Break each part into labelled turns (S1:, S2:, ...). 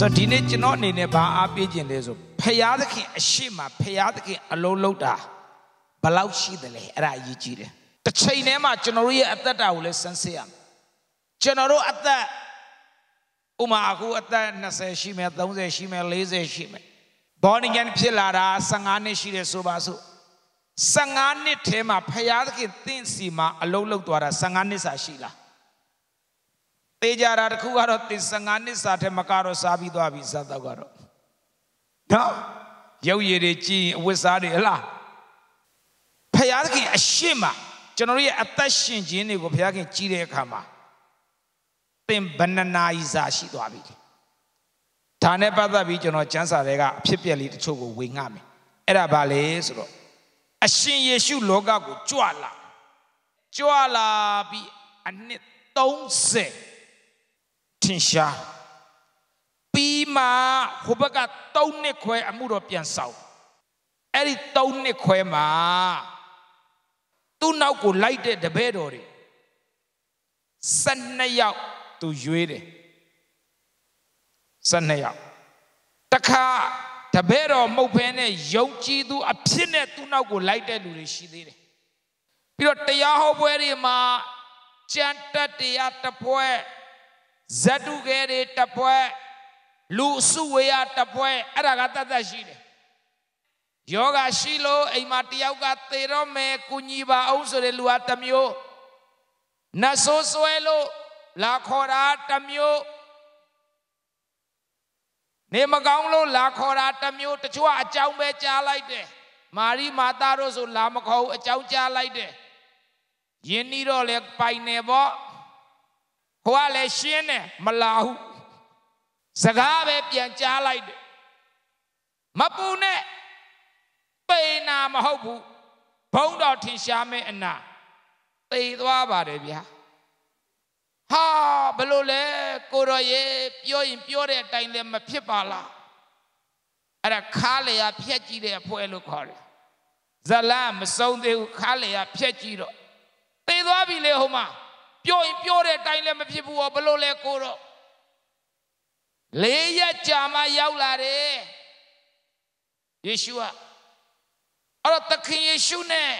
S1: ဆိုဒီနေ့ကျွန်တော်အနေနဲ့ဘာအားပေးခြင်းလဲဆိုဖရာသခင် အရှိမဖရာသခင်အလုံးလုံးတာဘလောက်ရှိတယ်လဲအဲ့ဒါအရေးကြီးတယ်တစ်ချိန်တည်းမှာ ကျွန်တော်တို့ရဲ့အသက်တာကိုလည်းစမ်းစစ်ရမယ်ကျွန်တော်တို့အသက်ဥမာအခုအသက်20ရှိမယ်30ရှိမယ်40ရှိမယ်ဘောနီကန်ဖြစ်လာတာ15နှစ်ရှိတယ်ဆိုပါစို့15နှစ်ထဲမှာဖရာသခင်တင့်စီမှာအလုံးလုံးသွားတာ15နှစ်စာရှိလားသေကြတာတစ်ခုကတော့သေ15နှစ်စာထဲမကတော့စားပြီးသွားပြီစားတော့ကတော့နော်ရုပ်ရည်တွေကြည်အဝတ်စားတွေဟလားဖယားသခင်အရှိမကျွန်တော်ရဲ့အသက်ရှင်ခြင်းတွေကိုဖယားခင်ကြည်တဲ့အခါမှာသင်ဘဏ္ဍာယီစာရှိသွားပြီဒါနဲ့ပတ်သက်ပြီးကျွန်တော်ကျမ်းစာတွေကအဖြစ်ပြက်လေးတချို့ကိုဝေငှမယ်အဲ့ဒါဘာလဲဆိုတော့အရှင်ယေရှုလောကကိုကြွလာကြွလာပြီးအနှစ်30ထင်ရှားပြီးမှဟိုဘက်က၃နှစ်ခွဲအမှုတော်ပြန်ဆောင်အဲ့ဒီ၃နှစ်ခွဲမှာသူ့နောက်ကိုလိုက်တဲ့တပည့်တော်တွေ12ယောက်သူရွေးတယ်12ယောက်တခါတပည့်တော်မဟုတ်ဘဲနဲ့ယုံကြည်သူအဖြစ်နဲ့သူ့နောက်ကိုလိုက်တဲ့လူတွေရှိသေးတယ်ပြီးတော့တရားဟောပွဲတွေမှာကြံတက်တရားတစ်ပွဲဇတုခဲတွေတစ်ပွဲလူစုဝေးရတစ်ပွဲအဲ့ဒါကတတ်တတ်ရှိတယ်ယောဂရှိလို့အိမ်မှာတယောက်ကသေတော့မယ်ကုညီပါအောင်ဆိုတဲ့လူဟာတစ်မျိုးနတ်ဆိုးဆွဲလို့လာခေါ်တာတစ်မျိုးနေမကောင်းလို့လာခေါ်တာတစ်မျိုးတချို့ကအကြောင်းပဲကြားလိုက်တယ်မာရီမာတာတို့ဆိုလာမခေါ်ဘူးအကြောင်းကြားလိုက်တယ်ယင်းဤတော့လေပိုင်နေပေါ့ဟိုကလည်းရှင်းတယ်မလာဟုစကားပဲပြန်ကြားလိုက်တယ်မပူနဲ့ပိန်နာမဟုတ်ဘူးဘုံတော်ထင်ရှားမဲအနာသိသွားပါတယ်ဗျာဟာဘလို့လဲကိုရော်ရေပြောရင်ပြောတဲ့အတိုင်းလည်းမဖြစ်ပါလားအဲ့ဒါခါလေရဖြက်ကြည့်တဲ့အဖွဲလို့ခေါ်တယ်ဇလမဆုံးသေးဘူးခါလေရဖြက်ကြည့်တော့သိသွားပြီလေဟိုမှာပြောရင်ပြောတဲ့အတိုင်းလည်းမဖြစ်ဘူးရောဘလို့လဲကိုတော့လေးရက်ကြာမှရောက်လာတယ်ယေရှုကအဲ့တော့သခင်ယေရှုနဲ့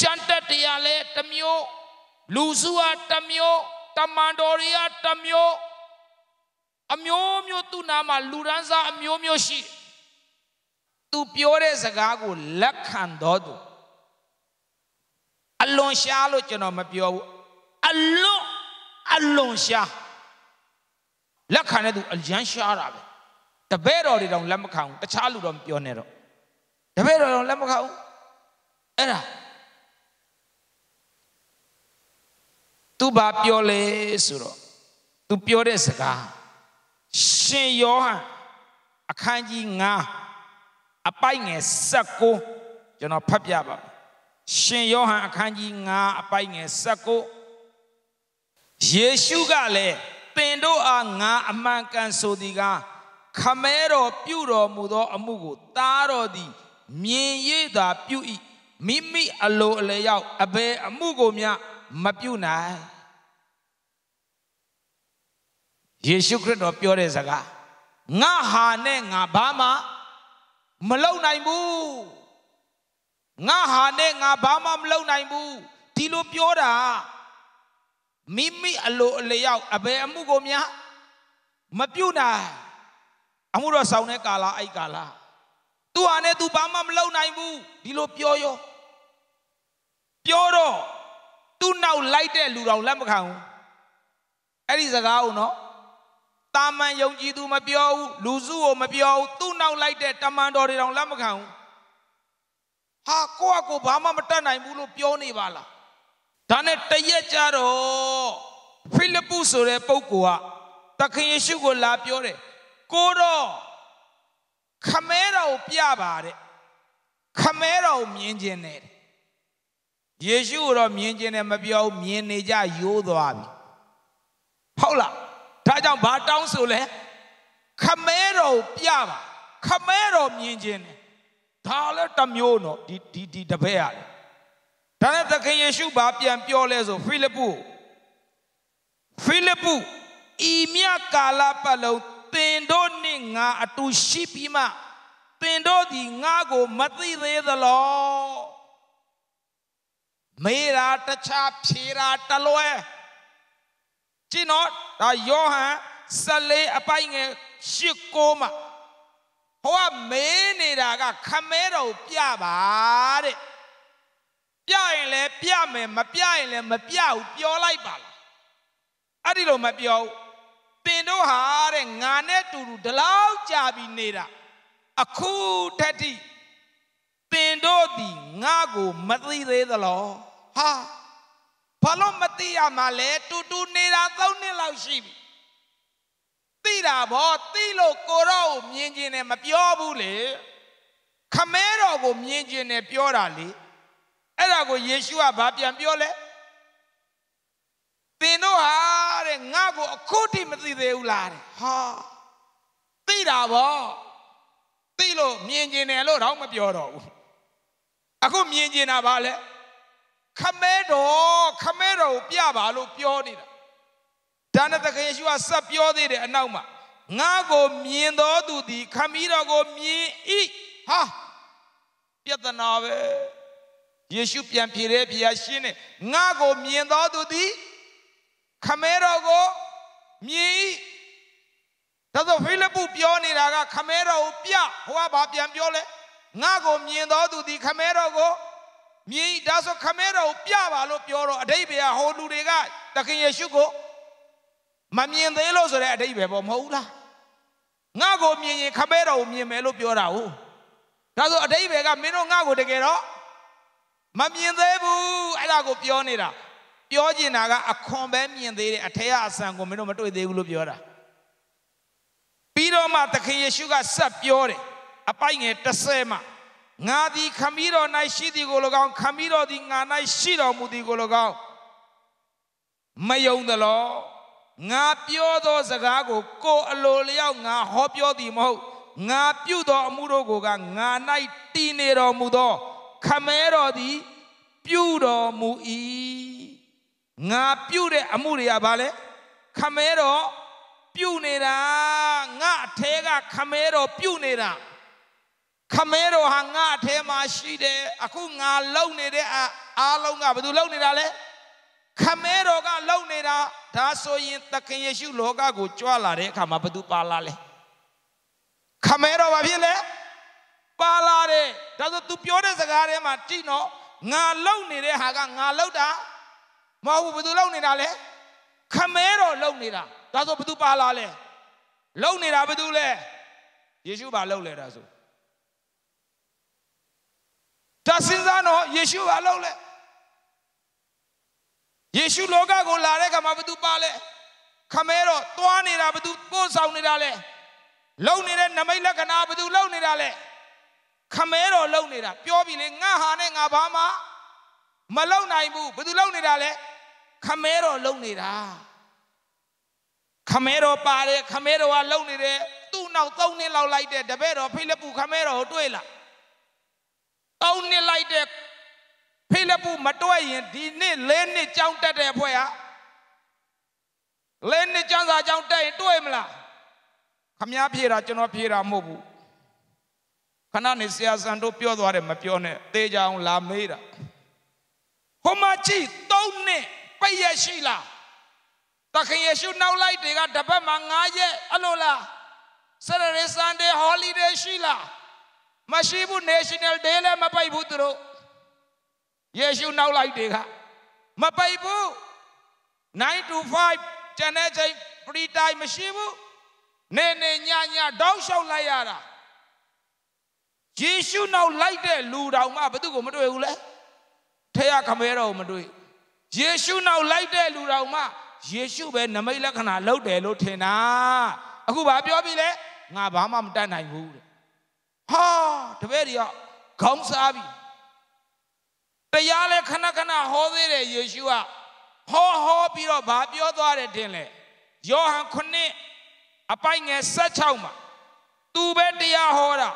S1: ကြံတက်တရားလဲတစ်မျိုးလူစုဟာတစ်မျိုးတမန်တော်တွေကတစ်မျိုးအမျိုးမျိုးသူ့နာမှာလူရန်စားအမျိုးမျိုးရှိသူပြောတဲ့စကားကိုလက်ခံတော်သူအလွန်ရှားလို့ကျွန်တော်မပြောဘူးအလွန်အလွန်ရှားလက်ခံတဲ့သူအရန်ရှားတာပဲတပည့်တော်တွေတောင်လက်မခံဘူးတခြားလူတော့မပြောနဲ့တော့တပည့်တော်တော့လက်မခံဘူးအဲ့ဒါ तू ဘာပြောလဲဆိုတော့ तू ပြောတဲ့စကားရှင်ယောဟန်အခန်းကြီး9အပိုက်ငယ်16ကျွန်တော်ဖတ်ပြပါမယ်ရှင်ယောဟန်အခန်းကြီး9အပိုက်ငယ်19ယေရှုကလည်းသင်တို့အားငါအမှန်ကန်ဆိုသည်ကားခမဲတော်ပြုတော်မူသော အမှုကိုတားတော်သည် မြင်ရတာပြု၏မိမိအလိုအလျောက်အဘယ်အမှုကိုမျှမပြုနိုင်ယေရှုခရစ်တော်ပြောတဲ့စကားငါဟာနဲ့ငါဘာမှ မလုပ်နိုင်ဘူးငါဟာနဲ့ငါဘာမှမလုပ်နိုင်ဘူးဒီလိုပြောတာမိမိအလိုအလျောက်အဘယ်အမှုကိုများမပြုတ်နိုင်အမှုတော်ဆောင်တဲ့ကာလအဲ့ကာလသူဟာနဲ့သူဘာမှမလုပ်နိုင်ဘူးဒီလိုပြောရောပြောတော့သူ့နောက်လိုက်တဲ့လူတော်လက်မခံဘူးအဲ့ဒီစကားကိုနော်တာမန်ယုံကြည်သူမပြောဘူးလူစုကိုမပြောဘူးသူ့နောက်လိုက်တဲ့တမန်တော်တွေတောင်လက်မခံဘူးဟာကိုယ့်အကိုဘာမှမတတ်နိုင်ဘူးလို့ပြောနေပါလားဒါနဲ့တရက်ကြတော့ဖိလိပ္ပုဆိုတဲ့ပုဂ္ဂိုလ်ကသခင်ယေရှုကိုလာပြောတယ်ကိုတော့ခမဲတော်ကိုပြပါတဲ့ခမဲတော်ကိုမြင်ခြင်းနဲ့ယေရှုကိုတော့မြင်ခြင်းနဲ့မပြောဘူးမြင်နေကြရိုးသွားပြီဟုတ်လားဒါကြောင့်ဘာတောင်းဆိုလဲခမဲတော်ကိုပြပါခမဲတော်မြင်ခြင်းနဲ့ဒါလည်းတစ်မျိုးနော်ဒီဒီဒီတပည့်ရတယ်ဒါနဲ့သခင်ယေရှုဘာပြန်ပြောလဲဆိုဖိလိပ္ပုဖိလိပ္ပုဤမြကာလပတ်လုံးသင်တို့နှင့်ငါအတူရှိပြီးမှသင်တို့သည်ငါကို မသိသေးသလောမေရာတခြားဖြေရာတလွဲကျင်းတော့ဒါယောဟန်၁၄အပိုင်ငယ်၈ကိုမှဟိုကမေးနေတာကခမဲတော်ပြပါတဲ့ပြရင်လည်းပြမယ်မပြရင်လည်းမပြဘူးပြောလိုက်ပါလားအဲ့ဒီလိုမပြောဘူးတင်တို့ဟာတဲ့ငါနဲ့တူတူဒီလောက်ကြာပြီနေတာအခုတည်းတည်းတင်တို့ဒီငါကိုမသိသေးသလားဟာဘာလို့မသိရမှာလဲတူတူနေတာ၃နှစ်လောက်ရှိပြီသိတာဗောသိလို့ကိုတော့ကိုမြင်ကျင်တယ်မပြောဘူးလေခမဲတော်ကိုမြင်ကျင်တယ်ပြောတာလေအဲ့ဒါကိုယေရှုကဗာပြန်ပြောလဲသင်တို့ဟာတဲ့ငါ့ကိုအခုထိမသိသေးဘူးလားတဲ့ဟာသိတာဗောသိလို့မြင်ကျင်တယ်လို့တော့မပြောတော့ဘူးအခုမြင်ကျင်တာဗာလဲခမဲတော်ခမဲတော်ကိုပြပါလို့ပြောနေတာဒါနဲ့သခင်ယေရှုကဆက်ပြောသေးတယ်အနောက်မှာငါကိုမြင်တော်သူသည် ခမည်းတော်ကိုမြင်ဤဟာပြဿနာပဲယေရှုပြန်ဖြေတဲ့ဖျားရှင်နဲ့ငါကိုမြင်တော်သူသည် ခမဲတော်ကိုမြင်ဤဒါဆိုဖိလိပ္ပုပြောနေတာကခမဲတော်ကိုပြဟိုကဘာပြန်ပြောလဲငါကိုမြင်တော်သူသည်ခမဲတော်ကိုမြင်ဤဒါဆိုခမဲတော်ကိုပြပါလို့ပြောတော့အဓိပ္ပာယ်ဟိုလူတွေကသခင်ယေရှုကိုမမြင်သေးလို့ဆိုတဲ့အဓိပ္ပာယ်ပေါ့မဟုတ်လားငါ့ကိုမြင်ရင်ခပဲတော်ကိုမြင်မယ်လို့ပြောတာဟုတ်ဒါဆိုအဓိပ္ပာယ်ကမင်းတို့ငါ့ကိုတကယ်တော့မမြင်သေးဘူးအဲ့ဒါကိုပြောနေတာပြောကျင်တာကအခွန်ပဲမြင်သေးတယ်အထက်အဆန်ကိုမင်းတို့မတွေ့သေးဘူးလို့ပြောတာပြီးတော့မှသခင်ယေရှုကဆက်ပြောတယ်အပိုက်ငယ်30မှာငါသည်ခမည်းတော်၌ရှိသည်ကို၎င်းခမည်းတော်သည်ငါ၌ရှိတော်မူသည်ကို၎င်းမယုံသလားငါပြောသောစကားကိုကိုယ်အလိုလျောက်ငါဟောပြောသည်မဟုတ်ငါပြုသောအမှုတို့ကိုကငါ၌တည်နေတော်မူသော ခမဲတော်သည် ပြုတော်မူ၏ငါပြုတဲ့အမှုတွေကဘာလဲခမဲတော်ပြုနေတာငါအထဲကခမဲတော်ပြုနေတာခမဲတော်ဟာငါအထဲမှာရှိတယ်အခုငါလုံနေတဲ့အအားလုံးကဘာလို့လုံနေတာလဲခမဲတော်ကလုံနေတာဒါဆိုရင် သခင်ယေရှုလောကကိုကြွလာတဲ့အခါမှာဘသူပါလာလဲခမဲတော်ဘာဖြစ်လဲပါလာတယ်ဒါဆို तू ပြောတဲ့စကားထဲမှာကြည့်နော်ငါလုံနေတဲ့ဟာကငါလုံတာမဟုတ်ဘူးဘသူလုံနေတာလဲခမဲတော်လုံနေတာဒါဆိုဘသူပါလာလဲလုံနေတာဘသူလဲယေရှုပါလုံလဲဒါဆိုဒါစဉ်းစားနော်ယေရှုပါလုံလဲယေရှုလောကကိုလာတဲ့အခါမှာဘသူပါလဲခမဲတော့သွားနေတာဘသူပို့ဆောင်နေတာလဲလုံနေတဲ့နမိတ်လက္ခဏာဘသူလုံနေတာလဲခမဲတော့လုံနေတာပြောပြီလေငါဟာနဲ့ငါဘာမှမလုံနိုင်ဘူးဘသူလုံနေတာလဲခမဲတော့လုံနေတာခမဲတော်ပါတယ်ခမဲတော်ကလုံနေတယ်သူ့နောက်၃နှစ်လောက်လိုက်တဲ့တပည့်တော်ဖိလိပ္ပုခမဲတော်ကိုတွေ့လာ၃နှစ်လိုက်တဲ့ဖိလပုမတွက်ရင်ဒီနှစ်လေးနှစ်ကြောင်းတက်တဲ့အဖွဲ့ဟာလေးနှစ်ကျောင်းစာကျောင်းတက်ရင်တွေ့မလားခမားပြေတာကျွန်တော်ပြေတာမဟုတ်ဘူးခဏနေဆရာဆန်တို့ပြောသွားတယ်မပြောနဲ့သေချာအောင်လာမေးတာဟိုမှာကြည့်သုံးနှစ်ပိတ်ရရှိလားတခင်ယေရှုနောက်လိုက်တွေကတပတ်မှာ9ရက်အဲ့လိုလားဆရရေဆန်ဒေးဟောလီဒေးရှိလားမရှိဘူး National Day လည်းမပိုက်ဘူးသူတို့ယေရှုနောက်လိုက်တွေကမပိတ်ဘူး9 to 5ကျန်တဲ့ချိန် free time မရှိဘူးနေနေညညတောက်လျှောက်လိုက်ရတာယေရှုနောက်လိုက်တဲ့လူတော်မှဘသူကိုမတွေ့ဘူးလဲထဲရခမဲတော်ကိုမတွေ့ယေရှုနောက်လိုက်တဲ့လူတော်မှယေရှုပဲနမိတ်လက္ခဏာလုပ်တယ်လို့ထင်တာအခုဗာပြောပြီလေငါဘာမှမတတ်နိုင်ဘူးတဲ့ဟာတပည့်တွေကခေါင်းစားပြီတရားလဲခဏခဏဟောသေးတယ်ယေရှုကဟောဟောပြီးတော့ဗာပြောသွားတယ်တင်လေယောဟန်9အပိုင်ငယ်16မှာသူပဲတရားဟောတာ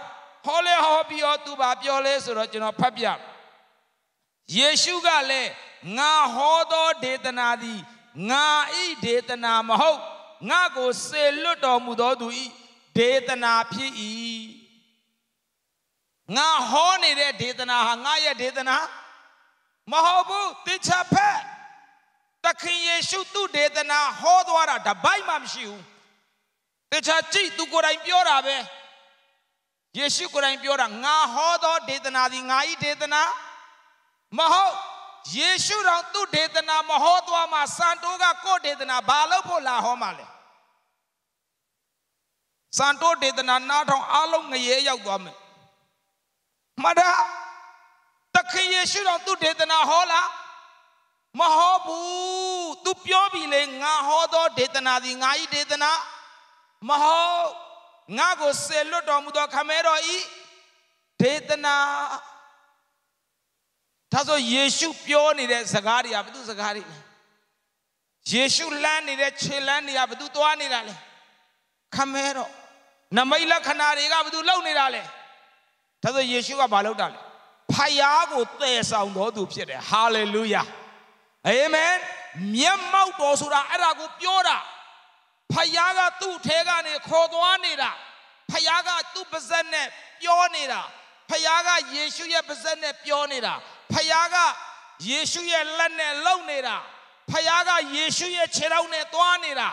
S1: ဟောလဲဟောပြီးတော့သူဗာပြောလဲဆိုတော့ကျွန်တော်ဖတ်ပြယေရှုကလည်းငါဟောသောဒေသနာသည်ငါဤဒေသနာမဟုတ်ငါကိုစေလွတ်တော်မူသောသူဤဒေသနာဖြစ်၏ငါဟောနေတဲ့ဒေသနာဟာငါရဲ့ဒေသနာမဟုတ်ဘူးတေချာဖက်တခင်ယေရှုသူ့ဒေသနာဟောသွားတာတပိုက်မှမရှိဘူးတေချာကြည့်သူကိုယ်တိုင်ပြောတာပဲယေရှုကိုယ်တိုင်ပြောတာငါဟောသောဒေသနာသည်ငါ၏ဒေသနာမဟုတ်ယေရှုတော်သူ့ဒေသနာမဟောသွားမှစံတိုးကကိုယ်ဒေသနာဘာလို့ဖို့လာဟောမှလဲစံတိုးဒေသနာနားထောင်အားလုံးငရေရောက်သွားမယ်မှတ်တာခင်ယေရှုတော်သူဒေသနာဟောလားမဟောဘူးသူပြောပြီလေငါဟောသောဒေသနာဒီငါဤဒေသနာမဟောငါကိုဆယ်လွတ်တော်မူသောခမဲတော်ဤဒေသနာဒါဆိုယေရှုပြောနေတဲ့စကားတွေကဘု து စကားတွေလဲယေရှုလမ်းနေတဲ့ခြေလမ်းတွေကဘု து သွားနေတာလဲခမဲတော်နမိတ်လက္ခဏာတွေကဘု து လောက်နေတာလဲဒါဆိုယေရှုကမလုပ်တာလဲဖယားကိုတည်ဆောင်တော်သူဖြစ်တယ်ဟာလေလုယာအာမင်မျက်မှောက်တော်ဆိုတာအဲ့ဒါကိုပြောတာဖယားကသူ့ထဲကနေခေါ်သွားနေတာဖယားကသူ့ပါဇက်နဲ့ပြောနေတာဖယားကယေရှုရဲ့ပါဇက်နဲ့ပြောနေတာဖယားကယေရှုရဲ့လက်နဲ့လှုပ်နေတာဖယားကယေရှုရဲ့ခြေထောက်နဲ့သွားနေတာ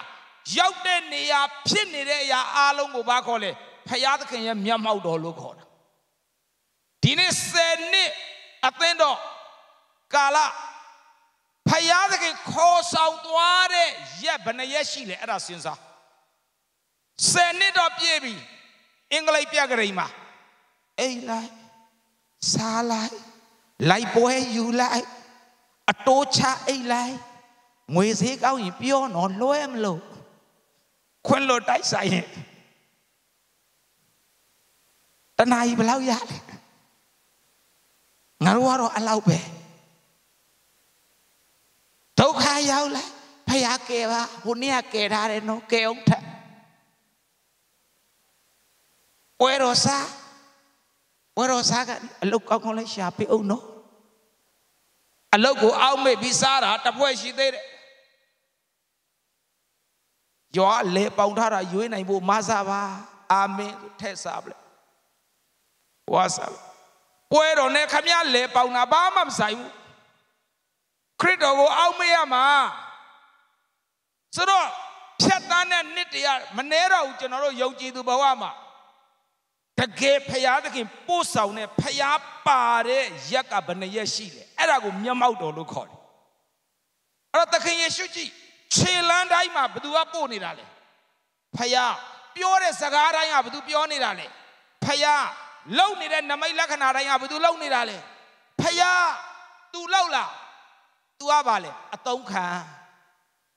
S1: ရောက်တဲ့နေရာဖြစ်နေတဲ့အရာအားလုံးကိုဘာခေါ်လဲဖယားသခင်ရဲ့မျက်မှောက်တော်လို့ခေါ်တာဒီနေ့10နှစ်အသင်းတော်ကာလဖယားသခင်ခေါ်ဆောင်သွားတဲ့ရက်ဘယ်နှရက်ရှိလဲအဲ့ဒါစဉ်းစား10နှစ်တော့ပြည့်ပြီအင်္ဂလိပ်ပြကြရိမ်မှာအိမ်လိုက်စားလိုက်လိုက်ပွဲယူလိုက်အတိုးချအိတ်လိုက်ငွေဈေးကောင်းရင်ပြောတော့လွှဲမလို့ခွန်းလို့တိုက်ဆိုင်ရင်တနာကြီးဘယ်လောက်ရလဲငါတို့ကတော့အဲ့လောက်ပဲဒုက္ခရောက်လာဖယားကယ်ပါဟိုနေ့ကကယ်ထားတယ်နော်ကယ်အောင်ထပ်ဝဲတော်စားဝဲတော်စားကအလုတ်ကောင်းကောင်းလေးရှာပေးအောင်နော်အလုတ်ကို အောက်မေ့ပြီးစားတာတပွဲရှိသေးတယ်ရွာလေပေါင်ထားတာရွေးနိုင်ဖို့မဆပါအာမင်ထက်စားပလေဝါစားပွဲတော်နဲ့ခမရလဲပေါင်တာဘာမှမဆိုင်ဘူးခရစ်တော်ကိုအောက်မေ့ရမှာဆိုတော့ဖြတ်သားတဲ့နှစ်တရမနှဲတော့ဘူးကျွန်တော်တို့ယုံကြည်သူဘဝမှာတကယ်ဖရာသခင်ပို့ဆောင်တဲ့ဖရာပါတဲ့ရက်ကဘယ်နှရက်ရှိလဲအဲ့ဒါကိုမျက်မှောက်တော်လို့ခေါ်တယ်အဲ့တော့သခင်ယေရှုကြည်ခြေလမ်းတိုင်းမှာဘသူကပို့နေတာလဲဖရာပြောတဲ့စကားတိုင်းကဘသူပြောနေတာလဲဖရာလုံနေတဲ့နမိတ်လက္ခဏာတိုင်းကဘယ်သူလုံနေတာလဲဖယား तू လောက်လား तू ကပါလေအတုံးခံ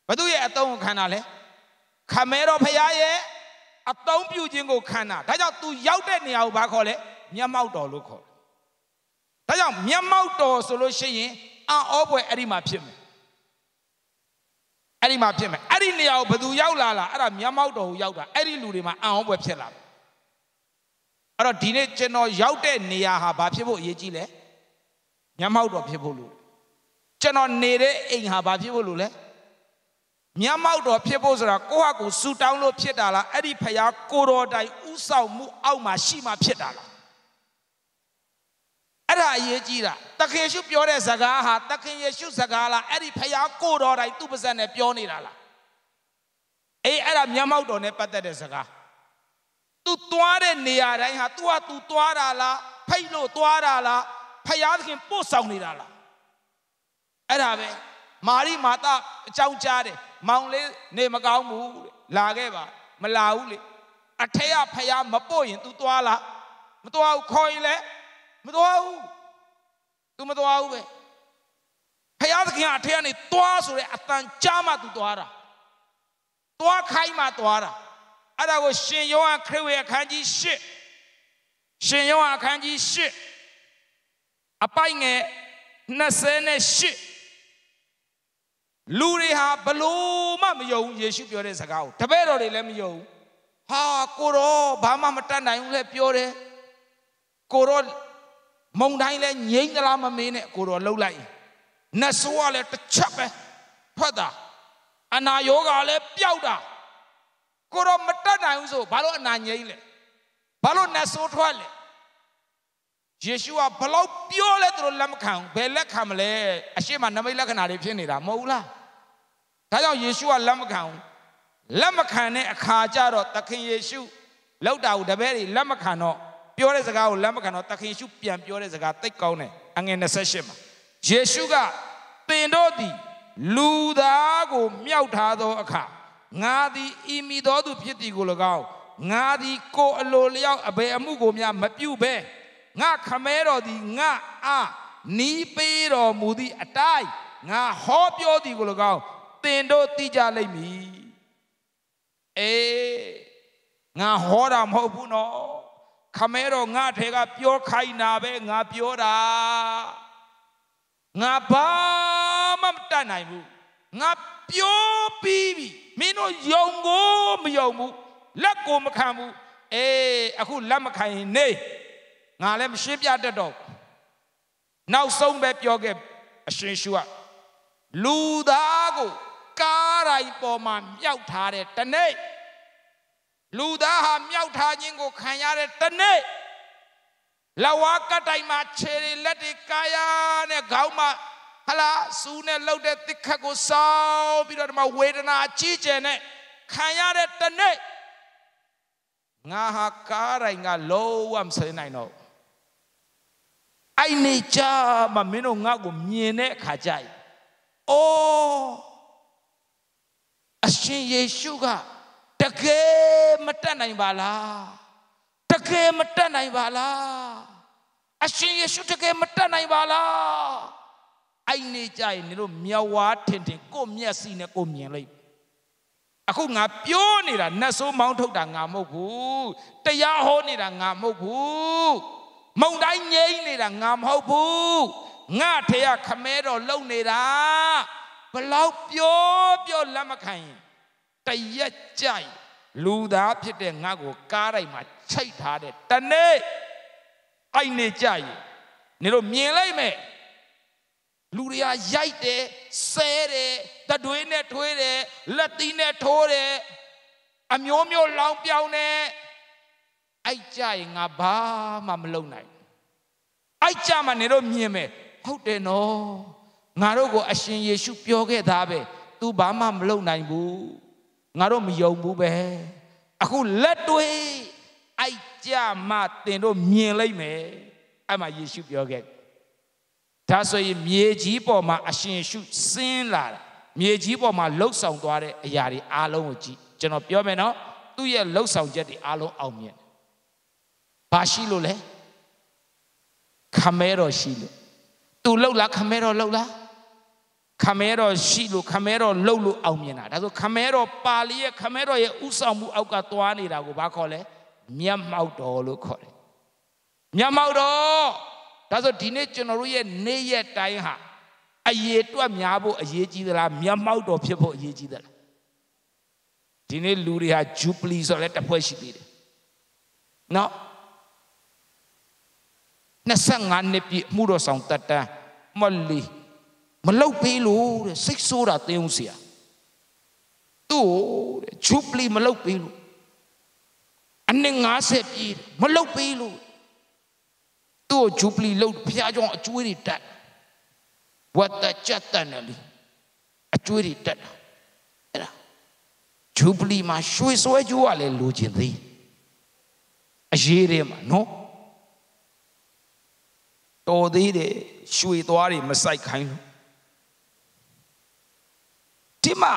S1: ဘသူရဲ့အတုံးကိုခံတာလဲခမဲတော်ဖယားရဲ့အတုံးပြုခြင်းကိုခံတာဒါကြောင့် तू ရောက်တဲ့နေရာကိုဘာခေါ်လဲမျက်မှောက်တော်လို့ခေါ်တယ်ဒါကြောင့်မျက်မှောက်တော်ဆိုလို့ရှိရင်အံ့ဩပွဲအဲ့ဒီမှာဖြစ်မယ်အဲ့ဒီမှာဖြစ်မယ်အဲ့ဒီနေရာကိုဘသူရောက်လာလားအဲ့ဒါမျက်မှောက်တော်ကိုရောက်တာအဲ့ဒီလူတွေမှာအံ့ဩပွဲဖြစ်လာတယ်အဲ့တော့ဒီနေ့ကျွန်တော်ရောက်တဲ့နေရာဟာဘာဖြစ်ဖို့အရေးကြီးလဲမျက်မှောက်တော်ဖြစ်ဖို့လို့ကျွန်တော်နေတဲ့အိမ်ဟာဘာဖြစ်ဖို့လို့လဲမျက်မှောက်တော်ဖြစ်ဖို့ဆိုတာကိုယ့်ဟာကိုယ်ဆူတောင်းလို့ဖြစ်တာလားအဲ့ဒီဖရားကိုတော်တိုင်ဥဆောင်မှု အောက်မှာရှိမှဖြစ်တာလားအဲ့ဒါအရေးကြီးတာတခင်ယေရှုပြောတဲ့စကားဟာတခင်ယေရှုစကားလားအဲ့ဒီဖရားကိုတော်တိုင်သူ့ပါဇက်နဲ့ပြောနေတာလားအေးအဲ့ဒါမျက်မှောက်တော်နဲ့ပတ်သက်တဲ့စကား။ तू သွားတဲ့နေရာတိုင်းဟာ तू ဟာ तू သွားတာလားဖိတ်လို့သွားတာလားဖယားသခင်ပို့ဆောင်နေတာလားအဲ့ဒါပဲမာရိမာတာအကြောင်းကြားတယ်မောင်လေးနေမကောင်းဘူးလာခဲ့ပါမလာဘူးလေအထက်ကဖယားမပို့ရင် तू သွားလားမသွားဘူးခေါ်ရင်လည်းမသွားဘူး तू မသွားဘူးပဲဖယားသခင်ကအထက်ကနေသွားဆိုတဲ့အတန်ကြားမှ तू သွားတာသွားခိုင်းမှသွားတာအဲ့ဒါကိုရှင်ယောဟန်ခရစ်ဝင်အခန်းကြီး၈ရှင်ယောဟန်အခန်းကြီး၈အပိုင်ငယ်28လူတွေဟာဘလို့မှမယုံယေရှုပြောတဲ့စကားကိုတပည့်တော်တွေလည်းမယုံဟာကိုတော့ဘာမှမတတ်နိုင်ဘူးလဲပြောတယ်ကိုတော့မုံတိုင်းလဲငြိမ့်သလားမမင်းနဲ့ကိုတော့လှုပ်လိုက်နတ်ဆိုးကလည်းတစ်ချက်ပဲဖတ်တာအနာယောဂါလည်းပျောက်တာကိုတော့မတတ်နိုင်ဘူးဆိုဘာလို့အနာငြိမ့်လဲဘာလို့နှဆိုးထွက်လဲယေရှုကဘလောက်ပြောလဲသူတို့လက်မခံဘူးဘယ်လက်ခံမလဲအရှိမနမိတ်လက္ခဏာတွေဖြစ်နေတာမဟုတ်လားဒါကြောင့်ယေရှုကလက်မခံဘူးလက်မခံတဲ့အခါကျတော့သခင်ယေရှုလောက်တာကိုတပည့်တွေလက်မခံတော့ပြောတဲ့စကားကိုလက်မခံတော့သခင်ယေရှုပြန်ပြောတဲ့စကားတိတ်ကောင်းတယ်အငယ်28မှာယေရှုကသင်တို့သည်လူသားကိုမြောက်ထားသောအခါငါသည်ဤမိတော်သူဖြစ်သည်ကို၎င်းငါသည်ကိုအလိုလျောက်အဘယ်အမှုကိုများမပြုဘဲငါခမဲတော်သည်ငါအာနီးပေးတော်မူသည့်အတိုင်းငါဟောပြောသည်ကို၎င်းသင်တို့သိကြလိမ့်မည်အေးငါဟောတာမဟုတ်ဘူးနော်ခမဲတော်ငါထဲကပြောခိုင်းတာပဲငါပြောတာငါဘာမှမတတ်နိုင်ဘူးငါပြောပြီးပြီမင်းတို့ယုံကိုမယုံဘူးလက်ကိုမခံဘူးအေးအခုလက်မခံရင်နေငါလည်းမရှင်းပြတတ်တော့နောက်ဆုံးပဲပြောခဲ့အရှင်ရှုကလူသားကို ကားတိုင်းပေါ်မှာမြောက်ထားတဲ့တနေ့လူသားဟာမြောက်ထားခြင်းကိုခံရတဲ့တနေ့လဝါကတိုင်မှာခြေတွေလက်တွေကာယာနဲ့ခေါင်းမှာဟလာစူးနဲ့လှုပ်တဲ့တစ်ခတ်ကိုစောင်းပြီးတော့ဒီမှာဝေဒနာအကြီးကျယ်နဲ့ခံရတဲ့တနေ့ငါဟာကားတိုင်းကလုံးဝမဆင်းနိုင်တော့အဲ့နေကြမှာမင်းတို့ငါ့ကိုမြင်တဲ့အခါကြိုက်အိုးအရှင်ယေရှုကတကယ်မတတ်နိုင်ပါလားတကယ်မတတ်နိုင်ပါလားအရှင်ယေရှုတကယ်မတတ်နိုင်ပါလားအဲ့နေကြရင်နေလို့မြောက်ဝါထင်ထင်ကို့မျက်စိနဲ့ကို့မြင်လိုက်အခုငါပြောနေတာနတ်ဆိုးမောင်းထုတ်တာငါမဟုတ်ဘူးတရားဟောနေတာငါမဟုတ်ဘူးမုံတိုင်းငိမ့်နေတာငါမဟုတ်ဘူးငါထေရခမဲတော်လုံနေတာဘလောက်ပြောပြောလက်မခံရင်တရက်ကြိုက်လူသားဖြစ်တဲ့ငါကိုကားတိုင်းမှာချိတ်ထားတဲ့တနေ့အဲ့နေကြရင်နေလို့မြင်လိုက်မယ်လူတွေကရိုက်တယ်ဆဲတယ်တတွေးနဲ့ထွေးတယ်လက်သီးနဲ့ထိုးတယ်အမျိုးမျိုးလောင်ပြောင်တယ်အိုက်ကြရင်ငါဘာမှမလုပ်နိုင်အိုက်ကြမှနေတော့မြင်မယ်ဟုတ်တယ်နော်ငါတို့ကိုအရှင်ယေရှုပြောခဲ့သားပဲ तू ဘာမှမလုပ်နိုင်ဘူးငါတို့မယုံဘူးပဲအခုလက်တွေးအိုက်ကြမှတင်တို့မြင်လိုက်မယ်အဲ့မှာယေရှုပြောခဲ့ဒါဆိုရင်မြေကြီးပေါ်မှာအရှင်ရှုဆင်းလာတာမြေကြီးပေါ်မှာလှုပ်ဆောင်သွားတဲ့အရာတွေအားလုံးကိုကြည့်ကျွန်တော်ပြောမယ်နော်သူ့ရဲ့လှုပ်ဆောင်ချက်တွေအားလုံးအောင်မြင်ဘာရှိလို့လဲခမဲတော်ရှိလို့သူလှုပ်လားခမဲတော်လှုပ်လားခမဲတော်ရှိလို့ခမဲတော်လှုပ်လို့အောင်မြင်တာဒါဆိုခမဲတော်ပါဠိရဲ့ခမဲတော်ရဲ့ဥဆောင်မှုအောက်ကသွားနေတာကိုဘာခေါ်လဲမျက်မှောက်တော်လို့ခေါ်တယ်မျက်မှောက်တော်ဒါဆိုဒီနေ့ကျွန်တော်တို့ရဲ့နေ့ရက်တိုင်းဟာအရေးတွက်များဖို့အရေးကြီးသလားမျက်မှောက်တော်ဖြစ်ဖို့အရေးကြီးသလားဒီနေ့လူတွေဟာ jubilee ဆိုလဲတစ်ဖွဲ့ရှိသေးတယ်နော်25နှစ်ပြည့်မှုတော်ဆောင်တတ်တန်းမလီမလောက်ပေးလို့တဲ့စိတ်ဆိုးတာတင်းအောင်เสียသူ့တဲ့ jubilee မလောက်ပေးလို့အနှစ်90ပြည့်မလောက်ပေးလို့သူ့ကိုဂျူပလီလို့ဘုရားကျောင်းအကျွေးတွေတက်ဝတ်သက်ချက်တန်တယ်လေအကျွေးတွေတက်တာအဲ့ဒါဂျူပလီမှာ ရွှေဆွဲကျိုးကလည်းလိုချင်သေးအရေးတွေမှာနော်တော်သေးတယ်ရွှေသွားတွေမဆိုင်ခိုင်းလို့ဒီမှာ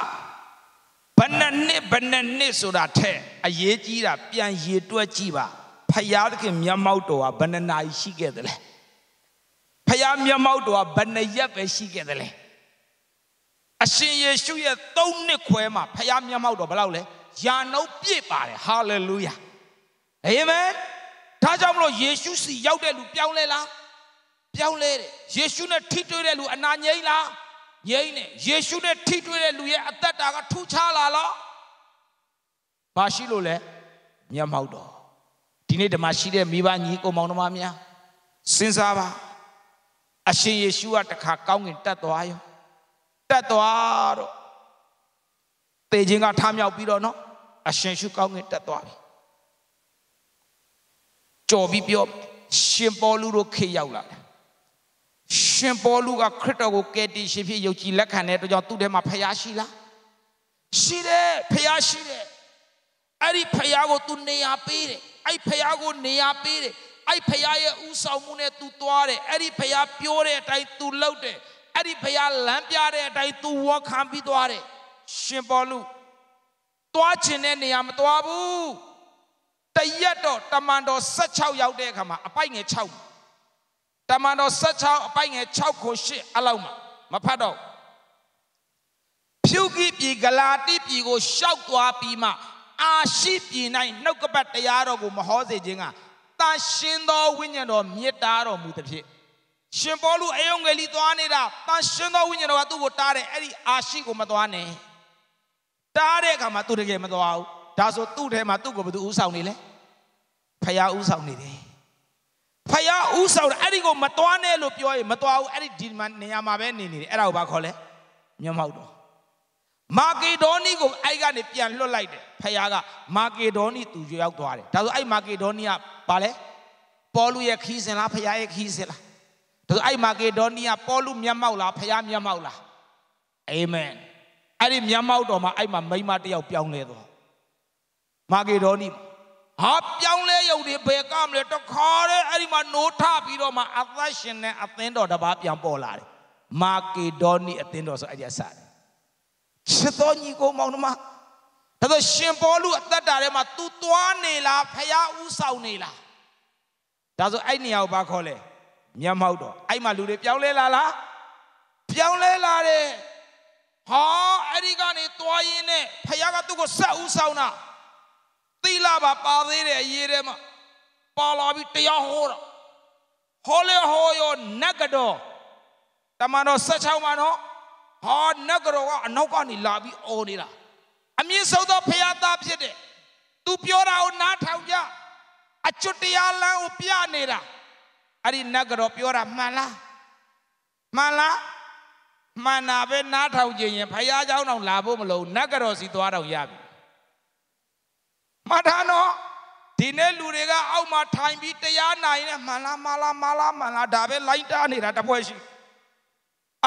S1: ဘဏ္ဍနှစ်ဘဏ္ဍနှစ်ဆိုတာထက်အရေးကြီးတာပြန်ရေတွက်ကြည့်ပါဖယားသခင်မျက်မှောက်တော်ဟာဘယ်နှနာရီရှိခဲ့သလဲဖယားမျက်မှောက်တော်ဟာဘယ်နှရက်ပဲရှိခဲ့သလဲအရှင်ယေရှုရဲ့၃နှစ်ခွဲမှာဖယားမျက်မှောက်တော်ဘယ်လောက်လဲယာနှုတ်ပြည့်ပါတယ်ဟာလေလုယာအာမင်ဒါကြောင့်မလို့ယေရှုစီရောက်တဲ့လူပြောင်းလဲလားပြောင်းလဲတယ်ယေရှုနဲ့ထိတွေ့တဲ့လူအနာငြိမ့်လားငြိမ့်တယ်ယေရှုနဲ့ထိတွေ့တဲ့လူရဲ့အသက်တာကထူးခြားလာလားဘာရှိလို့လဲမျက်မှောက်တော်ဒီနေ့ဓမ္မရှိတဲ့မိဘညီကိုမောင်နှမများစဉ်းစားပါအရှင်ယေရှုကတခါကောင်းကင်တက်သွားရောတက်သွားတော့တေခြင်းကထမြောက်ပြီးတော့နော်အရှင်ရှုကောင်းကင်တက်သွားပြီကြော်ပြီးပြော ရှင်ပေါလုတို့ခေရောက်လာတယ်ရှင်ပေါလုကခရစ်တော်ကိုကယ်တင်ရှင်ဖြစ်ယုံကြည်လက်ခံတဲ့အတွက်ကြောင့်သူ့ထဲမှာဖျားရှိလားရှိတယ်ဖျားရှိတယ်အဲ့ဒီဖျားကိုသူနေရာပေးတယ်အဲ့ဖယားကိုနေရာပေးတယ်အဲ့ဖယားရဲ့ဥဆောင်မှုနဲ့ तू သွားတယ်အဲ့ဒီဖယားပြောတဲ့အတိုင်း तू လုပ်တယ်အဲ့ဒီဖယားလမ်းပြတဲ့အတိုင်း तू ဝန်ခံပြီးသွားတယ်ရှင်ပေါ်လူသွားခြင်းတဲ့နေရာမသွားဘူးတရက်တော့တမန်တော်16ရောက်တဲ့အခါမှာအပိုက်ငယ်6တမန်တော်16အပိုက်ငယ်6ခု8အလောက်မှာမဖတ်တော့ဖြူကီပြည်ဂလာတိပြည်ကိုရှောက်သွားပြီးမှအာရှိပြည်၌နှုတ်ကပတ်တရားတော်ကိုမဟောစေခြင်းကတန်ရှင်သောဝိညာဉ်တော်မြစ်တာတော်မူသဖြင့်ရှင်ပေါလုအယုံငယ်လီသွားနေတာတန်ရှင်သောဝိညာဉ်တော်ကသူ့ကိုတားတယ်အဲ့ဒီအာရှိကိုမသွားနဲ့တားတဲ့အခါမှာသူတကယ်မသွားဘူးဒါဆိုသူ့ထဲမှာသူ့ကိုဘယ်သူဥဆောင်နေလဲဖယားဥဆောင်နေတယ်ဖယားဥဆောင်တယ်အဲ့ဒီကိုမသွားနဲ့လို့ပြောရင်မသွားဘူးအဲ့ဒီဒီနေရာမှာပဲနေနေတယ်အဲ့ဒါကိုဘာခေါ်လဲမျက်မှောက်တော်မာကေဒေါနီကိုအဲ့ကနေပြန်လွတ်လိုက်တယ်ဖခင်ကမာကေဒေါနီသူရောက်သွားတယ်ဒါဆိုအဲ့မာကေဒေါနီကဘာလဲပေါလုရဲ့ခီးစင်လားဖခင်ရဲ့ခီးစင်လားဒါဆိုအဲ့မာကေဒေါနီကပေါလုမျက်မှောက်လားဖခင်မျက်မှောက်လားအာမင်အဲ့ဒီမျက်မှောက်တော်မှာအဲ့မှာမိမတယောက်ပြောင်းလဲသွားမာကေဒေါနီဟာပြောင်းလဲရုပ်တွေဘယ်ကမလဲတခါတည်းအဲ့ဒီမှာနိုးထပြီးတော့မှအသက်ရှင်တဲ့အသင်းတော်တစ်ပါးပြန်ပေါ်လာတယ်မာကေဒေါနီအသင်းတော်ဆိုအဲ့ဒီအစားချစ်တော်ညီကိုမောင်နှမဒါဆိုရှင်ပေါလုအသက်တာထဲမှာ तू သွားနေလားဖះဦးဆောင်နေလားဒါဆိုအဲ့နေရာကိုဘာခေါ်လဲမြတ်မဟုတ်တော့အဲ့မှာလူတွေပြောင်းလဲလာလားပြောင်းလဲလာတယ်ဟာအဲ့ဒီကနေသွားရင်းနဲ့ဖះကသူ့ကိုဆက်ဦးဆောင်တာသီလပါပါသေးတယ်အရေးထဲမှာပါလာပြီးတရားဟောတာဟောလေဟောရောနတ်ကတော်တမန်တော်16မှာနော်ဟာနဂရောကအနောက်ကနေလာပြီးအော်နေတာအမြင့်ဆုံးသောဖရာသားဖြစ်တဲ့သူပြောတာကိုနားထောင်ကြအကျွတ်တရားလမ်းကိုပြနေတာအဲ့ဒီနဂရောပြောတာမှန်လားမှန်လားမှန်တာပဲနားထောင်ခြင်းရင်ဖရာเจ้าတော်လာဖို့မလို့နဂရောစီသွားတော့ရပြီမှတ်ထားနော်ဒီနေ့လူတွေကအောက်မှာထိုင်ပြီးတရားနိုင်နေမှန်လားမှန်လားမှန်လားမှန်လားဒါပဲလိုက်တာနေတာတပွဲရှိတယ်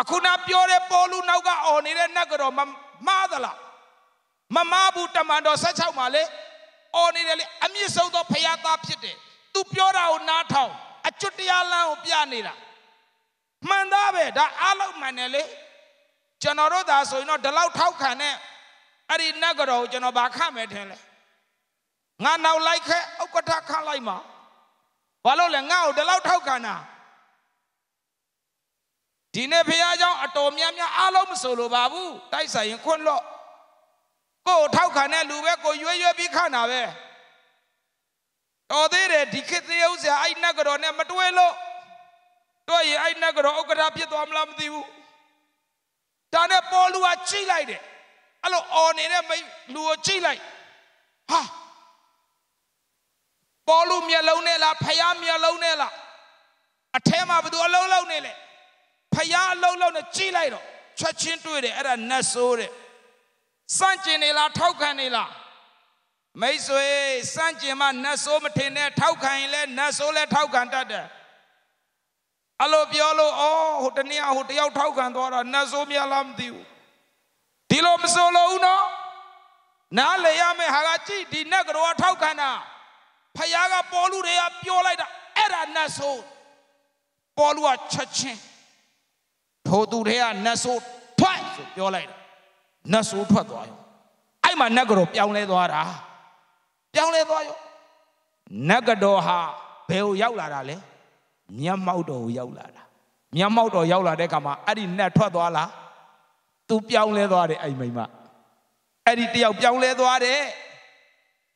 S1: အခုနပြောတဲ့ပေါ်လူနောက်ကအော်နေတဲ့နတ်ကတော်မမားသလားမမားဘူးတမန်တော်16မှာလေအော်နေတယ်လေအမြင့်ဆုံးသောဖရာသားဖြစ်တယ်သူပြောတာကိုနားထောင်အကျွတ်တရားလမ်းကိုပြနေတာမှန်သားပဲဒါအားလုံးမှန်တယ်လေကျွန်တော်တို့ဒါဆိုရင်တော့ဒီလောက်ထောက်ခံတဲ့အဲ့ဒီနတ်ကတော်ကိုကျွန်တော်ဘာခန့်မယ်ထင်လဲငါနောက်လိုက်ခဲဥက္ကဋ္ဌခန့်လိုက်မှာဘာလို့လဲငါ့ကိုဒီလောက်ထောက်ခံတာဒီနေ့ဘုရားเจ้าအတော်များများအားလုံးမဆိုလိုပါဘူးတိုက်ဆိုင်ရင်ခွန့်လော့ကိုယ်ထောက်ခံတဲ့လူပဲကိုရွေးရွေးပြီးခန့်တာပဲတော်သေးတယ်ဒီခေတ်သေးဥစရာအဲ့နတ်ကတော်နဲ့မတွဲလို့တွဲရင်အဲ့နတ်ကတော်ဥက္ကဋ္ဌဖြစ်သွားမလားမသိဘူးဒါနဲ့ပေါ်လူကကြီးလိုက်တယ်အဲ့လိုအော်နေတဲ့လူကိုကြီးလိုက်ဟာပေါ်လူမျက်လုံးနဲ့လားဖယားမျက်လုံးနဲ့လားအထဲမှာဘယ်သူအလုံးလုံးနေလဲဖယားအလုံးလုံးနဲ့ကြီးလိုက်တော့ချက်ချင်းတွေ့တယ်အဲ့ဒါနတ်ဆိုးတဲ့စန့်ကျင်နေလားထောက်ခံနေလားမိတ်ဆွေစန့်ကျင်မှနတ်ဆိုးမထင်နဲ့ထောက်ခံရင်လည်းနတ်ဆိုးလည်းထောက်ခံတတ်တယ်အလိုပြောလို့အော်ဟိုတနေ့ဟိုတယောက်ထောက်ခံသွားတော့နတ်ဆိုးများလားမသိဘူးဒီလိုမဆိုလို့ဦးနော်နားလေရမယ်ဟာကကြည့်ဒီနတ်ကတော့ထောက်ခံတာဖယားကပေါ်လူတွေကပြောလိုက်တာအဲ့ဒါနတ်ဆိုးပေါ်လူကချက်ချင်းထိုသူထဲကနတ်ဆိုးထွက်ဆိုပြောလိုက်တယ်နတ်ဆိုးထွက်သွားရောအဲ့မှာနတ်ကတော့ပြောင်းလဲသွားတာပြောင်းလဲသွားရောနတ်ကတော့ဟာဘယ်ကိုရောက်လာတာလဲမြတ်မောက်တော်ကိုရောက်လာတာမြတ်မောက်တော်ရောက်လာတဲ့အခါမှာအဲ့ဒီနတ်ထွက်သွားလားသူပြောင်းလဲသွားတယ်အဲ့မိမအဲ့ဒီတယောက်ပြောင်းလဲသွားတယ်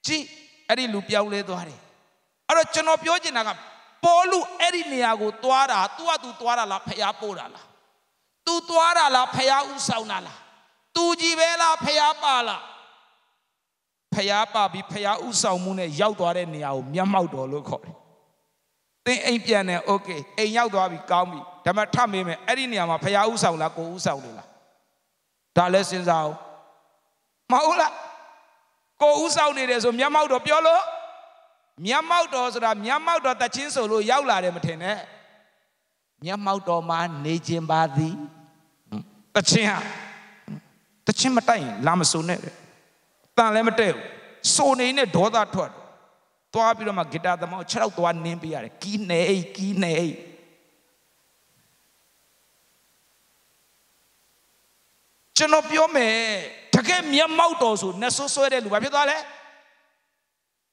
S1: ကြည့်အဲ့ဒီလူပြောင်းလဲသွားတယ်အဲ့တော့ကျွန်တော်ပြောချင်တာကပေါ်လူအဲ့ဒီနေရာကိုသွားတာ तू က तू သွားတာလားဖျားပို့တာလား။ तू သွားတာလားဖះဥဆောင်တာလား။ तू ကြီးပဲလားဖះပါလား။ဖះပါပြီးဖះဥဆောင်မှုနဲ့ရောက်သွားတဲ့နေရာကိုမျက်မှောက်တော်လို့ခေါ်တယ်။သင်အိမ်ပြန်တယ်โอเคအိမ်ရောက်သွားပြီကောင်းပြီ။ဒါမှထမေးမယ်အဲ့ဒီနေရာမှာဖះဥဆောင်လားကိုဥဆောင်လို့လား။ဒါလည်းစဉ်းစားအောင်။မဟုတ်လား။ကိုဥဆောင်နေတယ်ဆိုမျက်မှောက်တော်ပြောလို့မျက်မှောက်တော်ဆိုတာမျက်မှောက်တော်တချင်းဆိုလို့ရောက်လာတယ်မထင်နဲ့မျက်မှောက်တော်မှာနေခြင်းပါသည်တခြင်းဟာတခြင်းမတိုက်ရင်လာမစုံနဲ့တန်လည်းမတဲ့ဘူးစုံနေနဲ့ဒေါသထွက်သွားပြီးတော့မှဂီတာသမား6လောက်သွားနင်းပေးရတယ်ကီးနေအိကီးနေအိကျွန်တော်ပြောမယ်တကယ်မျက်မှောက်တော်ဆိုနှဆွဆွဲတဲ့လူဘာဖြစ်သွားလဲ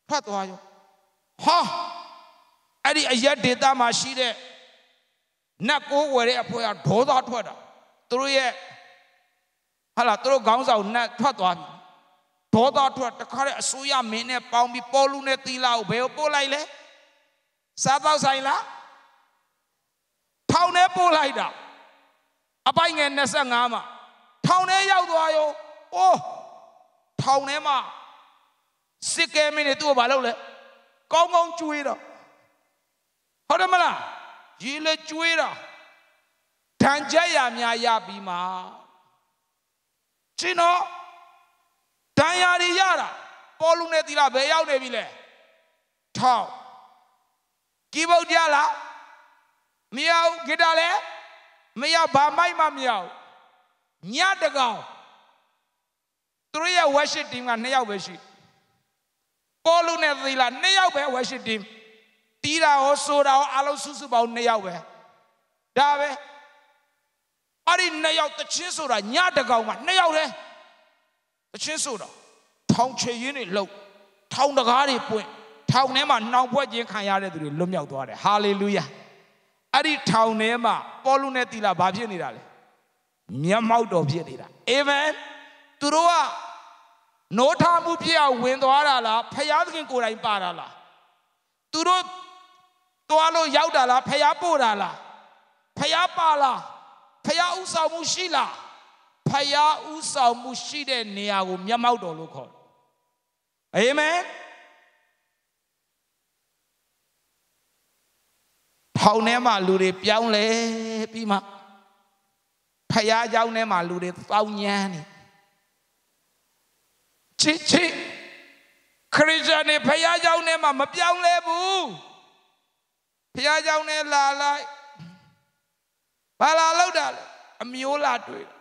S1: ဖတ်သွားရောဟာအဲ့ဒီအယက်ဒေတာမှာရှိတဲ့နတ်ကိုးဝယ်တဲ့အဖွဲကဒေါသထွက်တာသူတို့ရဲ့ဟာလာသူတို့ခေါင်းဆောင်နှက်ထွက်သွားပြီဒေါသထွက်တခါတည်းအစိုးရမင်းနဲ့ပေါင်းပြီးပေါ်လူနဲ့တီလာကိုဘယ်ကိုပို့လိုက်လဲစားတော့ဆိုင်လားထောင်ထဲပို့လိုက်တာအပိုင်ငယ်25မှာ ထောင်ထဲရောက်သွားရောအိုးထောင်ထဲမှာစစ်ကဲမင်းတွေသူ့ကိုမလုပ်လဲကောင်းကောင်းကျွေးတော့ဟုတ်တယ်မလားရေလဲကျွေးတော့ဒဏ်ကြက်ရများရပြီးမှကျွန်တော်ဒဏ်ရာတွေရတာပေါ်လူနဲ့သီလဘယ်ရောက်နေပြီလဲထောက်ကိဘုတ်ကြလားမရဘူးဂီတာလည်းမရဘာမိုက်မှမရဘူးညတကောင်သူတို့ရဲ့ worship team က2ယောက်ပဲရှိပေါ်လူနဲ့သီလ2ယောက်ပဲ worship team တီးတာရောဆိုတာရော အလုံးစုစုပေါင်း2ယောက်ပဲဒါပဲအဲ့ဒီနှစ်ယောက်တချင်းဆိုတာညတကောင်မှာနှစ်ယောက်တည်းတချင်းဆိုတော့ထောင်ချေရင်းတွေလှုပ်ထောင်တကားတွေပွင့်ထောင်ထဲမှာနှောင်ပွဲခြင်းခံရတဲ့သူတွေလွတ်မြောက်သွားတယ်ဟာလေလုယာအဲ့ဒီထောင်ထဲမှာပေါလုနဲ့တီလာဘာဖြစ်နေတာလဲမျက်မှောက်တော်ဖြစ်နေတာအာမင်သူတို့ကနိုးထမှုဖြစ်အောင်ဝင်သွားတာလားဖယားသခင်ကိုယ်တိုင်ပါတာလားသူတို့သွားလို့ရောက်တာလားဖယားပို့တာလားဖယားပါလားဖယားဥဆောင်မှုရှိလားဖယားဥဆောင်မှုရှိတဲ့နေရာကိုမျက်မှောက်တော်လို့ခေါ်တယ်အာမင်ထောင်ထဲမှာ လူတွေပြောင်းလဲပြီးမှဖယားเจ้าထဲမှာလူတွေတောင်းညမ်းနေချစ်ချစ်ခရစ်ယာန်တွေဖယားเจ้าထဲမှာမပြောင်းလဲဘူးဖယားเจ้าထဲလာလိုက်ဘာလာလောက်တာလဲအမျိုးလားတွေ့တာ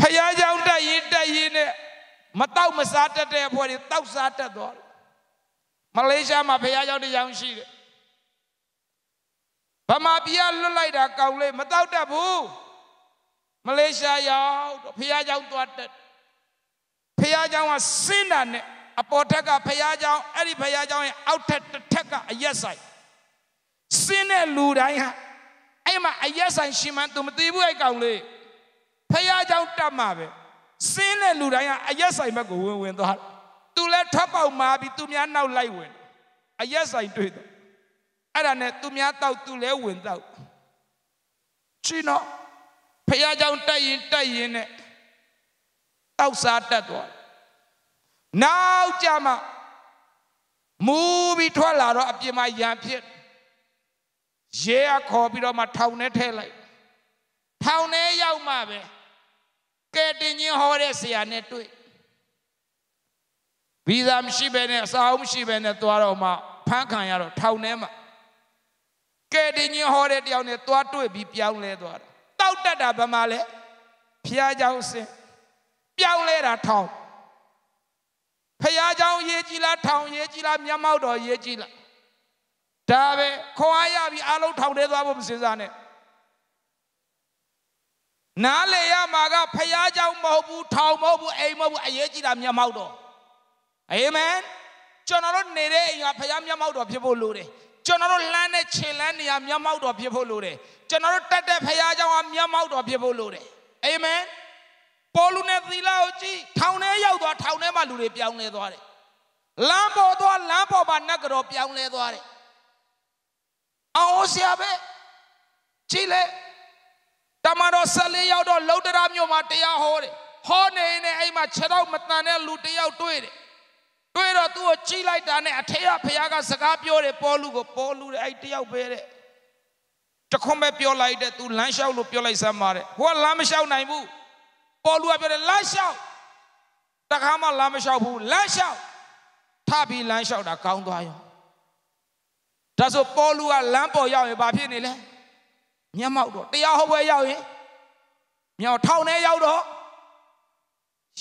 S1: ဖယားကြောင့်တက်ရေးတက်ရေးနဲ့မတောက်မစားတက်တဲ့အဖွဲ့တွေတောက်စားတက်သွားတယ်မလေးရှားမှာဖယားကြောင့်တစ်ယောက်ရှိတယ်ဗမာပြည်ကလွတ်လိုက်တာကောင်းလေမတောက်တတ်ဘူးမလေးရှားရောက်တော့ဖယားကြောင့်သွားတက်ဖယားကြောင့်ကစင်းတာနဲ့အပေါ်ထက်ကဖះเจ้าအဲ့ဒီဖះเจ้าရဲ့အောက်ထက်တစ်ထက်ကအရက်ဆိုင်စင်းတဲ့လူတိုင်းဟာအဲ့မှာအရက်ဆိုင်ရှင်မန်းသူမသိဘူးအဲ့ကောင်လေးဖះเจ้าတတ်မှာပဲစင်းတဲ့လူတိုင်းဟာအရက်ဆိုင်ဘက်ကိုဝင်ဝင်သွားသူလည်းထွက်ပေါက်မာပြီးသူများနောက်လိုက်ဝင်အရက်ဆိုင်တွေ့တယ်အဲ့ဒါနဲ့သူများတောက်သူလည်းဝင်တောက်ရှင်တော့ဖះเจ้าတက်ရင်တက်ရင်နဲ့တောက်စားတက်သွားနောက်ကြမှမူပြီးထွက်လာတော့အပြင်မှာရံဖြစ်ရဲအခေါ်ပြီးတော့မှ ထောင်ထဲထည့်လိုက်ထောင်ထဲရောက်မှပဲကဲတင်ချင်းဟောတဲ့ဆရာနဲ့တွေ့ဗီဇာမရှိဘဲနဲ့အစာအုပ်မရှိဘဲနဲ့သွားတော့မှဖမ်းခံရတော့ထောင်ထဲမှာကဲတင်ချင်းဟောတဲ့တယောက်နဲ့သွားတွေ့ပြီးပြောင်းလဲသွားတာတောက်တတ်တာဘာမှလဲဖျားเจ้าစင်ပြောင်းလဲတာထောင်ဖះเจ้าရေးကြည်လားထောင်ရေးကြည်လားမျက်မှောက်တော်ရေးကြည်လားဒါပဲခွန်အားရပြီးအလုံးထောင်ထဲသွားဖို့မစင်စားနဲ့နားလေရမှာကဖះเจ้าမဟုတ်ဘူးထောင်မဟုတ်ဘူးအိမ်မဟုတ်ဘူးအရေးကြည်လားမျက်မှောက်တော်အာမင်ကျွန်တော်တို့နေတဲ့အိမ်ကဖះမျက်မှောက်တော်ဖြစ်ဖို့လိုတယ်ကျွန်တော်တို့လမ်းနဲ့ခြေလမ်းနေရာမျက်မှောက်တော်ဖြစ်ဖို့လိုတယ်ကျွန်တော်တို့တက်တဲ့ဖះเจ้าကမျက်မှောက်တော်ဖြစ်ဖို့လိုတယ်အာမင်ပေါ်လူနဲ့သီလကိုကြည့်ထောင်ထဲရောက်သွားထောင်ထဲမှာလူတွေပြောင်းလဲသွားတယ်လမ်းပေါ်သွားလမ်းပေါ်မှာနတ်ကတော်ပြောင်းလဲသွားတယ်အောင်ဟောဆရာပဲကြည့်လေတမန်တော်14ရောက်တော့လောက်တရာမြို့မှာတရားဟောတယ်ဟောနေနေအဲ့မှာ6တော့မတန်တဲ့လူတယောက်တွေ့တယ်တွေ့တော့သူ့ကိုကြိလိုက်တာနဲ့အထေရဖះကစကားပြောတယ်ပေါ်လူကိုပေါ်လူတဲ့အဲ့တယောက်ပဲတဲ့တခွန်းပဲပြောလိုက်တဲ့ तू လမ်းလျှောက်လို့ပြောလိုက်စမ်းပါတဲ့ဟိုကလမ်းမလျှောက်နိုင်ဘူးပေါ်လူကပြောတယ်လမ်းလျှောက်တခါမှလမ်းမလျှောက်ဘူးလမ်းလျှောက်ထပြီးလမ်းလျှောက်တာကောင်းသွားရောဒါဆိုပေါ်လူကလမ်းပေါ်ရောက်ရင်ဘာဖြစ်နေလဲမျက်မှောက်တော့တရားဟောပွဲရောက်ရင်မြောင်ထောင်ထဲရောက်တော့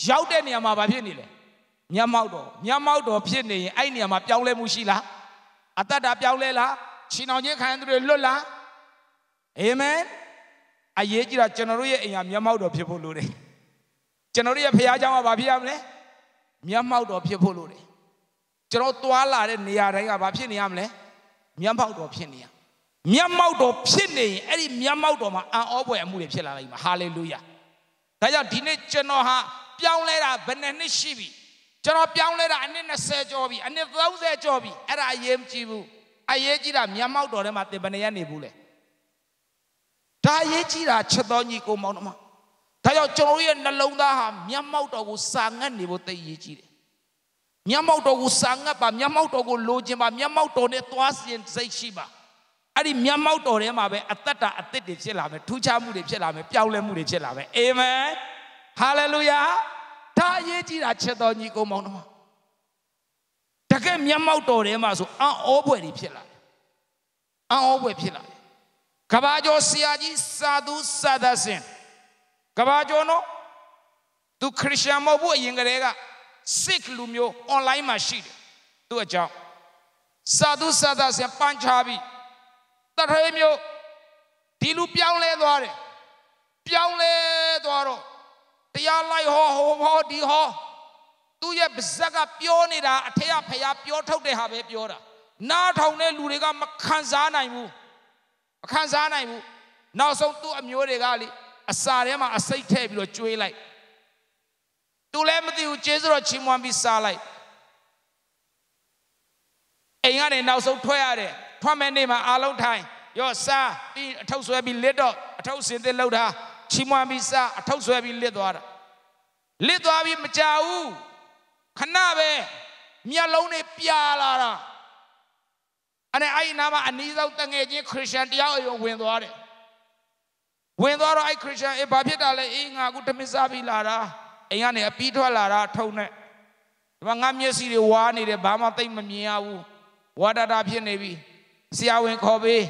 S1: ရောက်တဲ့နေရာမှာဘာဖြစ်နေလဲမျက်မှောက်တော့မျက်မှောက်တော့ဖြစ်နေရင်အဲ့နေရာမှာပြောင်းလဲမှုရှိလားအတ္တတာပြောင်းလဲလားခြေနှောင်ချင်းခံသူတွေလွတ်လားအာမင်အရေးကြီးတာကျွန်တော်တို့ရဲ့အိမ်ကမျက်မှောက်တော်ဖြစ်ဖို့လိုတယ်ကျွန်တော်တို့ရဲ့ဖခင်เจ้าကဘာဖြစ်ရမလဲမျက်မှောက်တော်ဖြစ်ဖို့လိုတယ်ကျွန်တော်သွာလာတဲ့နေရာတိုင်းကဘာဖြစ်နေရမလဲမျက်မှောက်တော်ဖြစ်နေရမျက်မှောက်တော်ဖြစ်နေရင်အဲ့ဒီမျက်မှောက်တော်မှာအံ့ဩဖွယ်အမှုတွေဖြစ်လာလိမ့်မယ်ဟာလေလုယာဒါကြောင့်ဒီနေ့ကျွန်တော်ဟာပြောင်းလဲတာဘယ်နှစ်နှစ်ရှိပြီကျွန်တော်ပြောင်းလဲတာအနည်း20ကျော်ပြီအနည်း30ကျော်ပြီအဲ့ဒါအရေးမကြီးဘူးအရေးကြီးတာမျက်မှောက်တော်ထဲမှာသင်ဘယ်နဲ့ရနေဘူးလဲဒါအရေးကြီးတာချက်တော်ညီကိုမောင်တော်ဒါကြောင့်ကျွန်တော်ရဲ့နှလုံးသားဟာမျက်မှောက်တော်ကိုစာငတ်နေဖို့တည်ရည်ကြီးတယ်မျက်မှောက်တော်ကိုစာငတ်ပါမျက်မှောက်တော်ကိုလိုချင်ပါမျက်မှောက်တော်နဲ့သွားစဉ်စိတ်ရှိပါအဲ့ဒီမျက်မှောက်တော်ထဲမှာပဲအသက်တာအသက်တွေဖြစ်လာမယ်ထူးခြားမှုတွေဖြစ်လာမယ်ပြောင်းလဲမှုတွေဖြစ်လာမယ်အာမင်ဟာလေလုယာဒါအရေးကြီးတာချက်တော်ညီကောင်မောင်တို့တကယ်မျက်မှောက်တော်ထဲမှာဆိုအံ့ဩဖွယ်တွေဖြစ်လာတယ်အံ့ဩဖွယ်ဖြစ်လာတယ်ကဘာကျော်ဆရာကြီးစာသူစာသဆင်ကဘာကျော်နော်သူခရစ်ယာန်မဟုတ်ဘူးအရင်ကတည်းက sick လူမျိုး online မှာရှိတယ်သူအကြောင်းစာသူစာသားဆင်ပန်းချပြီးတထွေးမျိုးဒီလူပြောင်းလဲသွားတယ်ပြောင်းလဲသွားတော့တရားလိုက်ဟောဟောဟောဒီဟောသူ့ရဲ့ပါဇက်ကပြောနေတာအထက်ကဖျားပြောထုတ်တဲ့ဟာပဲပြောတာနားထောင်တဲ့လူတွေကမခံစားနိုင်ဘူးမခံစားနိုင်ဘူးနောက်ဆုံးသူ့အမျိုးတွေကလေအစာထဲမှာအစိတ်ထည့်ပြီးတော့ကျွေးလိုက်သူလည်းမသိဘူးကျေးဇူးတော်ချီးမွမ်းပြီးစားလိုက်အိမ်ကနေနောက်ဆုံးထွက်ရတယ်ထွက်မဲ့နေ့မှာအာလုံးထိုင်ရောစားပြီးအထုပ်ဆွဲပြီးလစ်တော့အထုပ်စင်သစ်လောက်တာချီးမွမ်းပြီးစားအထုပ်ဆွဲပြီးလစ်သွားတာလစ်သွားပြီးမကြဘူးခဏပဲမျက်လုံးတွေပြာလာတာအဲ့အဲ့နာမှာအနီးဆုံးတငယ်ချင်းခရစ်ယာန်တယောက်အယုံဝင်သွားတယ်ဝင်သွားတော့အဲ့ခရစ်ယာန်အေးဘာဖြစ်တာလဲအေးငါကူတမင်စားပြီးလာတာအိမ်ကနေအပီးထွက်လာတာထုံနဲ့ဒီမှာငါမျက်စိတွေဝါနေတယ်ဘာမှသိမမြင်ရဘူးဝါဒတာဖြစ်နေပြီဆရာဝန်ခေါ်ပေး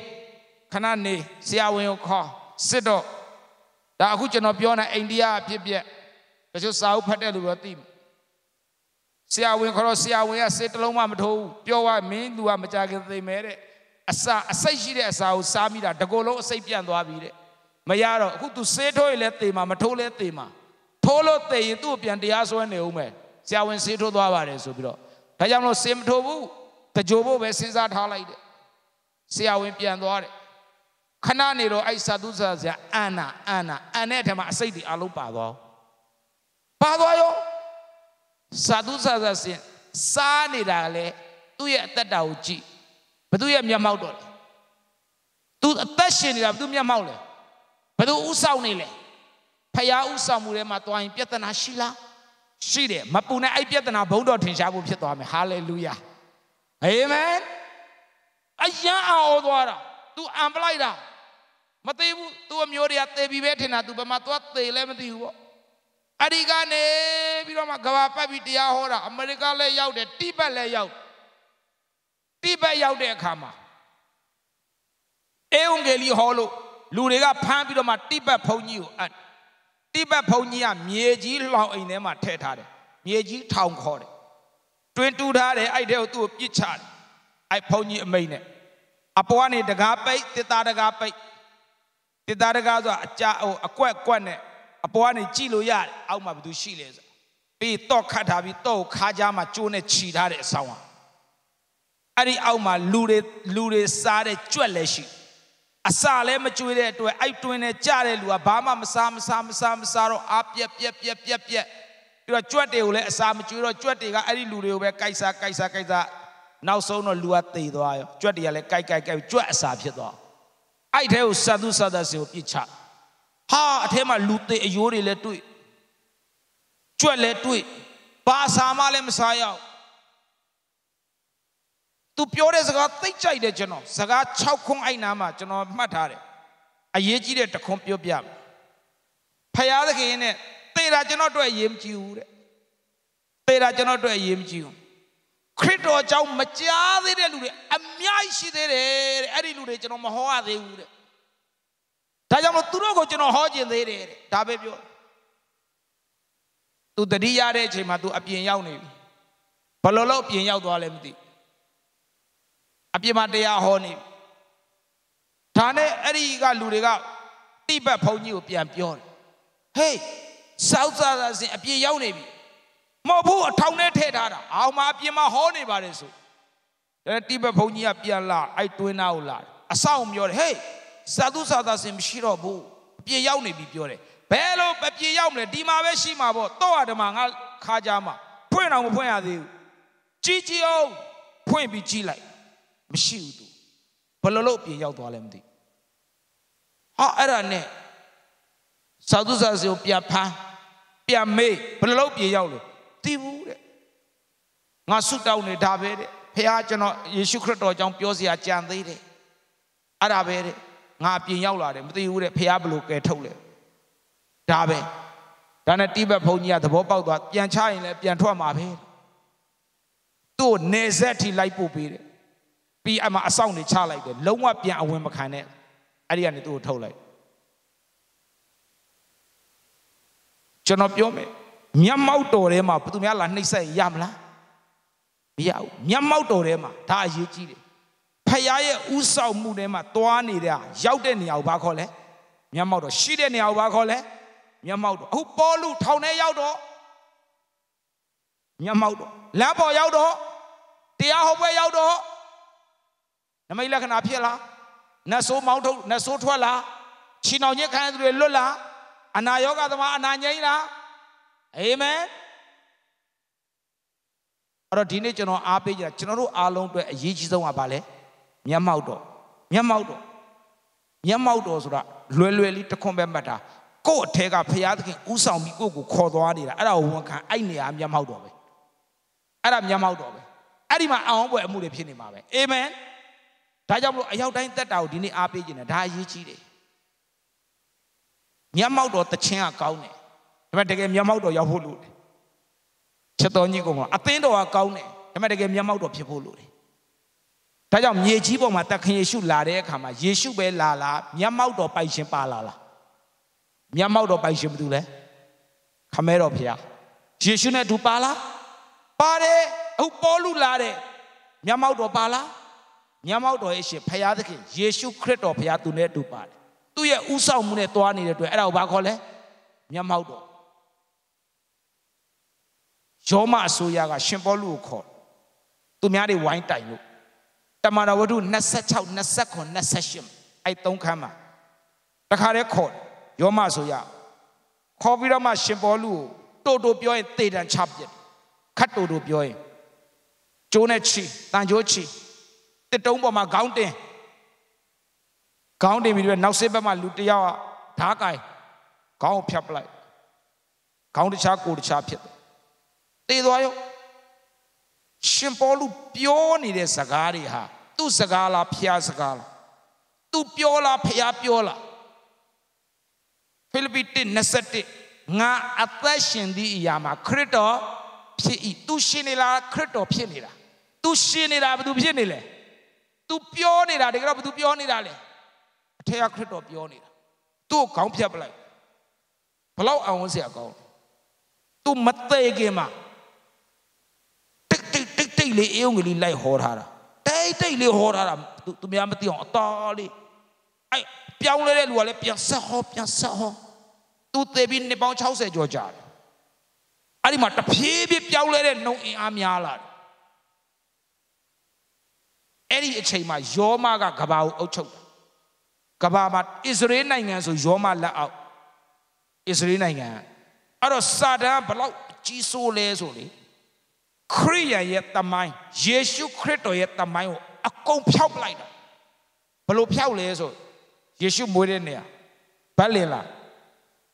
S1: ခဏနေဆရာဝန်ကိုခေါ်စစ်တော့ဒါအခုကျွန်တော်ပြောနေအိန္ဒိယအဖြစ်ပြက်တချို့စာအုပ်ဖတ်တဲ့လူတော့သိမှာဆရာဝန်ခေါ်တော့ဆရာဝန်ကစစ်တလုံးမှမထိုးဘူးပြောว่าမင်းသူကမကြခင်သိမယ်တဲ့အစာအစိတ်ရှိတဲ့အစာကိုစားမိတာတကောလုံးအစိတ်ပြန့်သွားပြီတဲ့မရတော့အခု तू ဆေးထိုးရင်လည်းသေမှာမထိုးလည်းသေမှာထိုးလို့သေရင်သူ့ကိုပြန်တရားစွဲနေဦးမယ်ဆရာဝန်ဆေးထိုးသွားပါတယ်ဆိုပြီးတော့ဒါကြောင့်မလို့ဆေးမထိုးဘူးတကြိုဖို့ပဲစဉ်းစားထားလိုက်တယ်ဆရာဝန်ပြန်သွားတယ်ခဏနေတော့အဲ့စာသူစာဆရာအန်နာအန်နာအန်တဲ့အထက်မှာအစိတ်တွေအလုံးပါသွားပါသွားရောစာသူစာစာဆင်စားနေတာလေသူ့ရဲ့အသက်တာကိုကြည့်ဘသူရဲ့မျက်မှောက်တော့လေသူအသက်ရှင်နေတာဘသူမျက်မှောက်လဲဘယ်သူဥဆောင်နေလဲဖယားဥဆောင်မှုထဲမှာတွားရင်ပြဿနာရှိလားရှိတယ်မပူနဲ့အဲ့ပြဿနာဘုံတော်ထင်ရှားဖို့ဖြစ်သွားမယ်ဟာလေလုယာအာမင်အယံအော်သွားတာ तू အံပလိုက်တာမသေးဘူး तू အမျိုးတွေကသေပြီပဲထင်တာ तू ဘာမှသွားသေလည်းမသိဘူးပေါ့အဒီကနေပြီးတော့မှကဘာပတ်ပြီးတရားဟောတာအမေရိကလည်းရောက်တယ်တိဘက်လည်းရောက်တိဘက်ရောက်တဲ့အခါမှာအေဝံဂေလိဟောလို့လူတွေကဖမ်းပြီးတော့မှတိဘက်ဘုံကြီးကိုအပ်တိဘက်ဘုံကြီးကမြေကြီးလောင်အိမ်ထဲမှာထည့်ထားတယ်မြေကြီးထောင်ခေါ်တယ်တွင်တူထားတယ်အဲ့တဲ့ကိုသူ့ကိုပြစ်ချတယ်အဲ့ဘုံကြီးအမိန်နဲ့အပေါ်ကနေတကားပိတ်တစ်သားတကားပိတ်တစ်သားတကားဆိုတာအကြဟိုအကွက်ကွက်နဲ့အပေါ်ကနေကြည့်လို့ရတယ်အောက်မှာဘာသူရှိလဲဆိုပြီးတော့ခတ်ထားပြီးတော့ခါးကြားမှာကျိုးနဲ့ခြီထားတဲ့အဆောင်ဟာအဲ့ဒီအောက်မှာလူတွေလူတွေစားတဲ့ကြွက်လည်းရှိတယ်အစာလည်းမကြွေးတဲ့အတွက်အိုက်တွင်နဲ့ကြတဲ့လူကဘာမှမစားမစားမစားမစားတော့အာပြက်ပြက်ပြက်ပြက်ပြက်ပြီးတော့ကြွက်တွေကိုလည်းအစာမကြွေးတော့ကြွက်တွေကအဲ့ဒီလူတွေကိုပဲကြိုက်စားကြိုက်စားကြိုက်စားနောက်ဆုံးတော့လူကသေသွားရောကြွက်တွေကလည်းကြိုက်ကြိုက်ကြိုက်ကြွက်အစာဖြစ်သွားအဲ့ဒီထဲကိုစသုစသစီကိုပြစ်ချဟာအထဲမှာလူသေအယိုးတွေလည်းတွေ့ကြွက်လည်းတွေ့ဘာစားမှလည်းမစားရအောင်။ तू ပြောတဲ့စကားသိကြိုက်တယ်ကျွန်တော်။စကား6ခွန်းအဲ့နာမှာကျွန်တော်မှတ်ထားတယ်။အရေးကြီးတဲ့တခွန်းပြောပြမယ်။ဖယားသခင်နဲ့သေတာကျွန်တော်တို့အရေးမကြီးဘူးတဲ့။သေတာကျွန်တော်တို့အရေးမကြီးဘူး။ခရစ်တော်ကြောင့်မကြားသေးတဲ့လူတွေအများကြီးရှိသေးတယ်တဲ့။အဲ့ဒီလူတွေကျွန်တော်မဟောရသေးဘူးတဲ့။ဒါကြောင့်မို့သူတို့ကိုကျွန်တော်ဟောခြင်းသေးတယ်တဲ့။ဒါပဲပြော။ तू တတိရတဲ့အချိန်မှာ तू အပြင်ရောက်နေပြီ။ဘယ်လိုလုပ်အပြင်ရောက်သွားလဲမသိဘူး။အပြစ်မတရားဟောနေဒါနဲ့အဲ့ဒီကလူတွေကတိဘက်ဘုန်းကြီးကိုပြန်ပြောတယ်ဟေးစောက်စားစားစဉ်အပြစ်ရောက်နေပြီမဟုတ်ဘူးအထောင်ထဲထည့်ထားတာအောင်မအပြစ်မဟောနေပါတယ်ဆိုဒါတိဘက်ဘုန်းကြီးကပြန်လာအဲ့တွင်းသားကိုလာအဆောင်ပြောတယ်ဟေးစာသူစာသားစဉ်မရှိတော့ဘူးအပြစ်ရောက်နေပြီပြောတယ်ဘယ်လိုအပြစ်ရောက်မလဲဒီမှာပဲရှိမှာပေါ့တော့အဓမ္မငါခါကြမှာဖွင့်အောင်မဖွင့်ရသေးဘူးကြည်ကြည်အောင်ဖွင့်ပြီးကြည်လိုက်မရှိဘူးသူဘလလို့အပြင်ရောက်သွားလဲမသိဟာအဲ့ဒါနဲ့စာသူစာစီကိုပြဖမ်းပြမေးဘလလို့ပြင်ရောက်လို့သိဘူးတဲ့ငါဆုတောင်းနေတာပဲတဲ့ဖခင်ကျွန်တော်ယေရှုခရစ်တော်ကြောင့်ပြောစရာကြံသေးတယ်အဲ့ဒါပဲတဲ့ငါအပြင်ရောက်လာတယ်မသိဘူးတဲ့ဖခင်ဘလို့ကယ်ထုတ်လဲဒါပဲဒါနဲ့တိဘက်ဘုန်းကြီးကသဘောပေါက်သွားပြန်ချရင်လည်းပြန်ထွက်မှာပဲသူ့နေဆက်ထိလိုက်ပို့ပေးတယ်ပြီးအမှအဆောင်နေချလိုက်တယ်လုံးဝပြန်အဝင်မခံနဲ့အဲ့ဒီကနေသူ့ကိုထုတ်လိုက်ကျွန်တော်ပြောမယ်မျက်မှောက်တော်ထဲမှာဘသူများလာနှိပ်စက်ရမလားမရဘူးမျက်မှောက်တော်ထဲမှာဒါအရေးကြီးတယ်ဖခင်ရဲ့ဥဆောင်မှုထဲမှာတွားနေတဲ့ရောက်တဲ့နေရာကိုဘာခေါ်လဲမျက်မှောက်တော်ရှိတဲ့နေရာကိုဘာခေါ်လဲမျက်မှောက်တော်အခုပေါလုထောင်ထဲရောက်တော့မျက်မှောက်တော်လမ်းပေါ်ရောက်တော့တရားဟောပွဲရောက်တော့နမိတ်လက္ခဏာဖြစ်လားနတ်ဆိုးမောင်းထုတ်နတ်ဆိုးထွက်လားချီနှောင်ညစ်ခံရသူတွေလွတ်လားအနာယောဂသမားအနာငြိမ်းလားအာမင်အဲ့တော့ဒီနေ့ကျွန်တော်အားပေးကြတာကျွန်တော်တို့အားလုံးအတွက်အရေးကြီးဆုံးကဘာလဲမျက်မှောက်တော်မျက်မှောက်တော်မျက်မှောက်တော်ဆိုတာလွယ်လွယ်လေးတခွန်းပဲမှတ်တာကို့အထက်ကဖရာသခင်ဥဆောင်ပြီးကို့ကိုခေါ်သွားနေတာအဲ့ဒါကိုဝန်ခံအဲ့နေရာမျက်မှောက်တော်ပဲအဲ့ဒါမျက်မှောက်တော်ပဲအဲ့ဒီမှာအောင်ပွဲအမှုတွေဖြစ်နေမှာပဲအာမင်ဒါကြောင့်မလို့အရောက်တိုင်းတက်တာကိုဒီနေ့အားပေးခြင်းနဲ့ဒါအရေးကြီးတယ်မျက်မှောက်တော်တခြင်းကကောင်းတယ်ဒါပေမဲ့တကယ်မျက်မှောက်တော်ရောက်ဖို့လိုတယ်ချက်တော်ကြီးကအသင်းတော်ကကောင်းတယ်ဒါပေမဲ့တကယ်မျက်မှောက်တော်ဖြစ်ဖို့လိုတယ်ဒါကြောင့်မြေကြီးပေါ်မှာတခင်ယေရှုလာတဲ့အခါမှာယေရှုပဲလာလာမျက်မှောက်တော်ပိုင်ရှင်ပါလာလားမျက်မှောက်တော်ပိုင်ရှင်ဘယ်သူလဲခမဲတော်ဖျားယေရှုနဲ့အတူပါလားပါတယ်အခုပေါ်လူလာတဲ့မျက်မှောက်တော်ပါလားမြတ်မောက်တော်ရဲ့အရှင်ဖရာသခင်ယေရှုခရစ်တော်ဖရာသူနဲ့တူပါတယ်သူ့ရဲ့ဥဆောင်မှုနဲ့တွားနေတဲ့အတွက်အဲ့ဒါကိုဘာခေါ်လဲမြတ်မောက်တော်ယောမအစိုးရက ရှင်ပေါလုကိုခေါ်သူများတွေဝိုင်းတိုင်လို့တမန်တော်ဝတ္ထု26 29 28အဲ့သုံးခန်းမှာတခါတည်းခေါ်ယောမဆိုရခေါ်ပြီးတော့မှရှင်ပေါလုကိုတိုးတိုးပြောရင်တေတံချပြစ်ခတ်တိုးတိုးပြောရင်ကျိုးနဲ့ချီတန်ကျိုးချီတစ်တုံးပေါ်မှာခေါင်းတင်ခေါင်းတင်ပြီးတော့နောက်စစ်ဘက်မှာလူတယောက်ကဓားကင်ခေါင်းကိုဖြတ်ပလိုက်ခေါင်းတခြားကိုတခြားဖြစ်တယ်တေသွားရောရှင်ပေါလုပြောနေတဲ့စကားတွေဟာသူ့စကားလားဖျားစကားလားသူပြောလားဖျားပြောလားဖိလိပ္ပိ1:21ငါအသက်ရှင်သည့်အရာမှာခရစ်တော်ဖြစ်၏သူရှင်နေလားခရစ်တော်ဖြစ်နေတာသူရှင်နေတာဘာသူဖြစ်နေလဲသူပြောနေတာတကယ်တော့ဘာသူပြောနေတာလဲအထက်ကခရစ်တော်ပြောနေတာသူ့ကိုခေါင်းဖြတ်ပလိုက်ဘလောက်အံ့ဩစရာကောင်းသူမသေးခင်မှာတိတ်တိတ်တိတ်တိတ်လေးအေးုံကလေးလိုက်ဟောထားတာတိတ်တိတ်လေးဟောထားတာသူသူများမသိအောင်အသာလေးအဲ့ပြောင်းလဲတဲ့လူကလည်းပြန်ဆက်ဟောပြန်ဆက်ဟောသူသေပြီးနှစ်ပေါင်း60ကျော်ကြာတယ်အဲ့ဒီမှာတဖြည်းဖြည်းပြောင်းလဲတဲ့နှုံအင်အားများလာတယ်အဲ့ဒီအချိန်မှာယောမကကဘာကိုအုပ်ချုပ်ကဘာမှာအစ္စရေးနိုင်ငံဆိုယောမလက်အောက်အစ္စရေးနိုင်ငံအဲ့တော့စာတန်ဘလောက်ကြီးစိုးလဲဆိုလေခရိယန်ရဲ့တမိုင်းယေရှုခရစ်တော်ရဲ့တမိုင်းကိုအကုန်ဖျောက်ပလိုက်တာဘလို့ဖျောက်လဲဆိုယေရှုမွေးတဲ့နေရာဗတ်လင်လာ